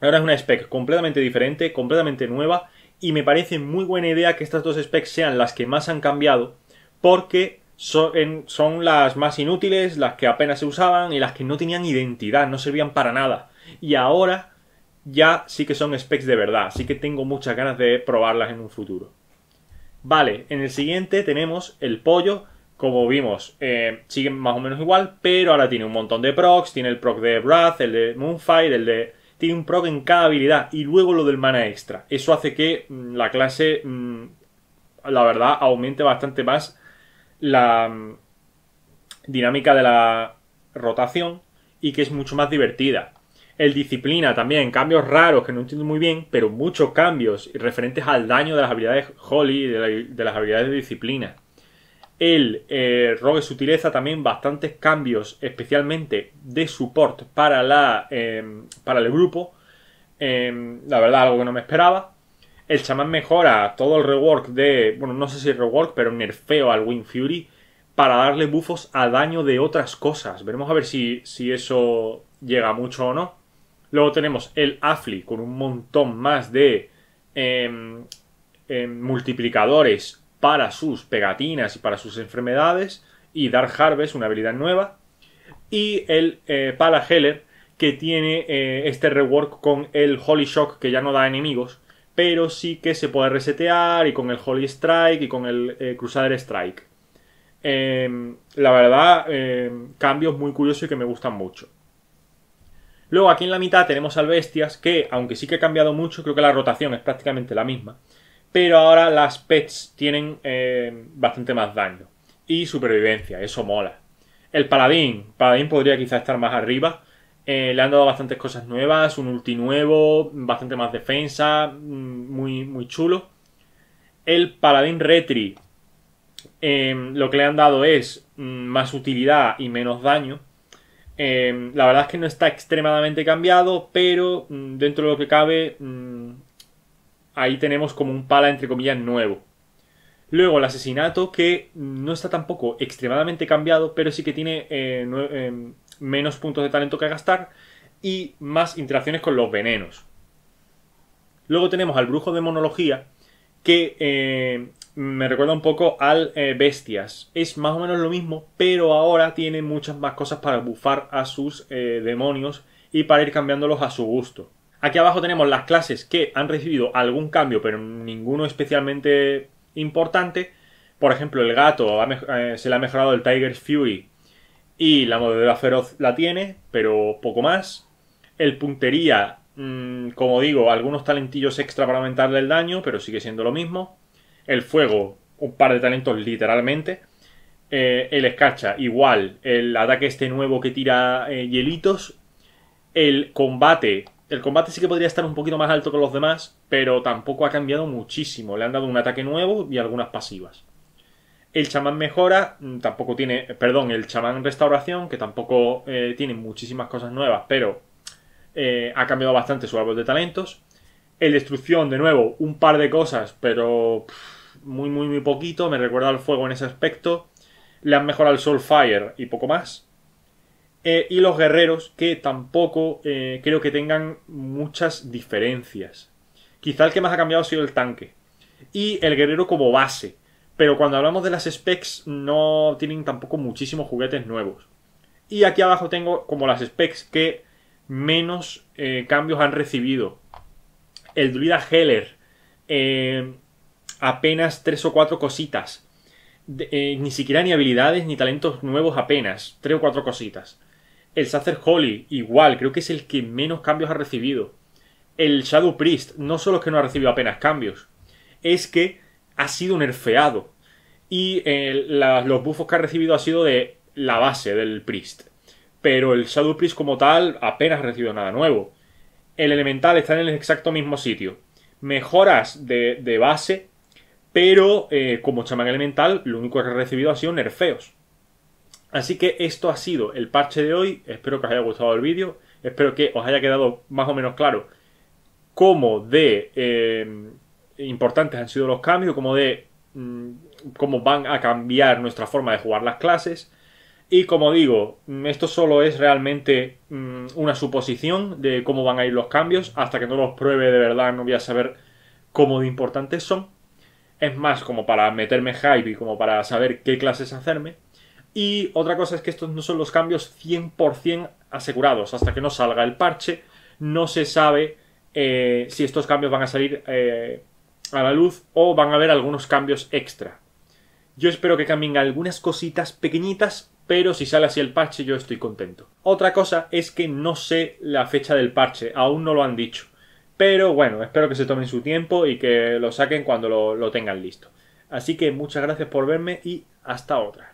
Ahora es una spec completamente diferente, completamente nueva. Y me parece muy buena idea que estas dos specs sean las que más han cambiado. Porque son, son las más inútiles, las que apenas se usaban y las que no tenían identidad, no servían para nada. Y ahora ya sí que son specs de verdad, así que tengo muchas ganas de probarlas en un futuro. Vale, en el siguiente tenemos el pollo, como vimos, eh, sigue más o menos igual, pero ahora tiene un montón de procs, tiene el proc de Wrath, el de Moonfire, el de... Tiene un proc en cada habilidad y luego lo del mana extra. Eso hace que mm, la clase, mm, la verdad, aumente bastante más la mm, dinámica de la rotación y que es mucho más divertida el disciplina también, cambios raros que no entiendo muy bien, pero muchos cambios referentes al daño de las habilidades Holy y de, las habilidades de disciplina. El eh, rogue sutileza también bastantes cambios, especialmente de support para, la, em, para el grupo. Em, la verdad, algo que no me esperaba. El chamán mejora todo el rework de, bueno, no sé si rework, pero nerfeo al Wind Fury para darle bufos a daño de otras cosas. Veremos a ver si, si eso llega mucho o no. Luego tenemos el AFLI con un montón más de em, em, multiplicadores para sus pegatinas y para sus enfermedades. Y Dark Harvest, una habilidad nueva. Y el eh, Pala Heller, que tiene eh, este rework con el Holy Shock, que ya no da enemigos, pero sí que se puede resetear y con el Holy Strike y con el eh, Crusader Strike. Em, la verdad, cambios muy curiosos y que me gustan mucho. Luego aquí en la mitad tenemos al Bestias, que aunque sí que ha cambiado mucho, creo que la rotación es prácticamente la misma. Pero ahora las pets tienen eh, bastante más daño. Y supervivencia, eso mola. El Paladín, Paladín podría quizá estar más arriba. Eh, le han dado bastantes cosas nuevas, un ulti nuevo, bastante más defensa, mm, muy, muy chulo. El Paladín Retri, eh, lo que le han dado es mm, más utilidad y menos daño Em, la verdad es que no está extremadamente cambiado, pero mm, dentro de lo que cabe, mm, ahí tenemos como un pala, entre comillas, nuevo. Luego el asesinato, que no está tampoco extremadamente cambiado, pero sí que tiene eh, em, menos puntos de talento que gastar y más interacciones con los venenos. Luego tenemos al brujo de monología, que eh, me recuerda un poco al eh, Bestias. Es más o menos lo mismo, pero ahora tiene muchas más cosas para bufar a sus eh, demonios y para ir cambiándolos a su gusto. Aquí abajo tenemos las clases que han recibido algún cambio, pero ninguno especialmente importante. Por ejemplo, el gato eh, se le ha mejorado el Tiger Fury y la modelo feroz la tiene, pero poco más. El puntería, mm, como digo, algunos talentillos extra para aumentarle el daño, pero sigue siendo lo mismo el fuego, un par de talentos literalmente. Eh, el escarcha, igual. El ataque este nuevo que tira eh, hielitos. El combate. El combate sí que podría estar un poquito más alto que los demás, pero tampoco ha cambiado muchísimo. Le han dado un ataque nuevo y algunas pasivas. El chamán mejora, mm, tampoco tiene, perdón, el chamán restauración, que tampoco eh, tiene muchísimas cosas nuevas, pero ha cambiado bastante su árbol de talentos. El destrucción, de nuevo, un par de cosas, pero muy, muy, muy poquito. Me recuerda al fuego en ese aspecto. Le han mejorado el Fire y poco más. Eh, y los guerreros, que tampoco eh, creo que tengan muchas diferencias. Quizá el que más ha cambiado ha sido el tanque. Y el guerrero como base. Pero cuando hablamos de las specs, no tienen tampoco muchísimos juguetes nuevos. Y aquí abajo tengo como las specs que menos eh, cambios han recibido. El druida Heller apenas tres o cuatro cositas. Eh, ni siquiera ni habilidades ni talentos nuevos apenas. Tres o cuatro cositas. El Sacer Holy, igual, creo que es el que menos cambios ha recibido. El Shadow Priest, no solo es que no ha recibido apenas cambios, es que ha sido nerfeado. Y eh, los buffos que ha recibido ha sido de la base del Priest. Pero el Shadow Priest como tal apenas ha recibido nada nuevo. El Elemental está en el exacto mismo sitio. Mejoras de, de base pero eh, como chamán elemental, lo único que he recibido ha sido nerfeos. Así que esto ha sido el parche de hoy. Espero que os haya gustado el vídeo. Espero que os haya quedado más o menos claro cómo de eh, importantes han sido los cambios, cómo de mm, cómo van a cambiar nuestra forma de jugar las clases. Y como digo, mm, esto solo es realmente mm, una suposición de cómo van a ir los cambios. Hasta que no los pruebe de verdad no voy a saber cómo de importantes son es más como para meterme hype y como para saber qué clases hacerme. Y otra cosa es que estos no son los cambios 100% asegurados. Hasta que no salga el parche, no se sabe eh, si estos cambios van a salir eh, a la luz o van a haber algunos cambios extra. Yo espero que cambien algunas cositas pequeñitas, pero si sale así el parche yo estoy contento. Otra cosa es que no sé la fecha del parche, aún no lo han dicho. Pero bueno, espero que se tomen su tiempo y que lo saquen cuando lo, lo tengan listo. Así que muchas gracias por verme y hasta otra.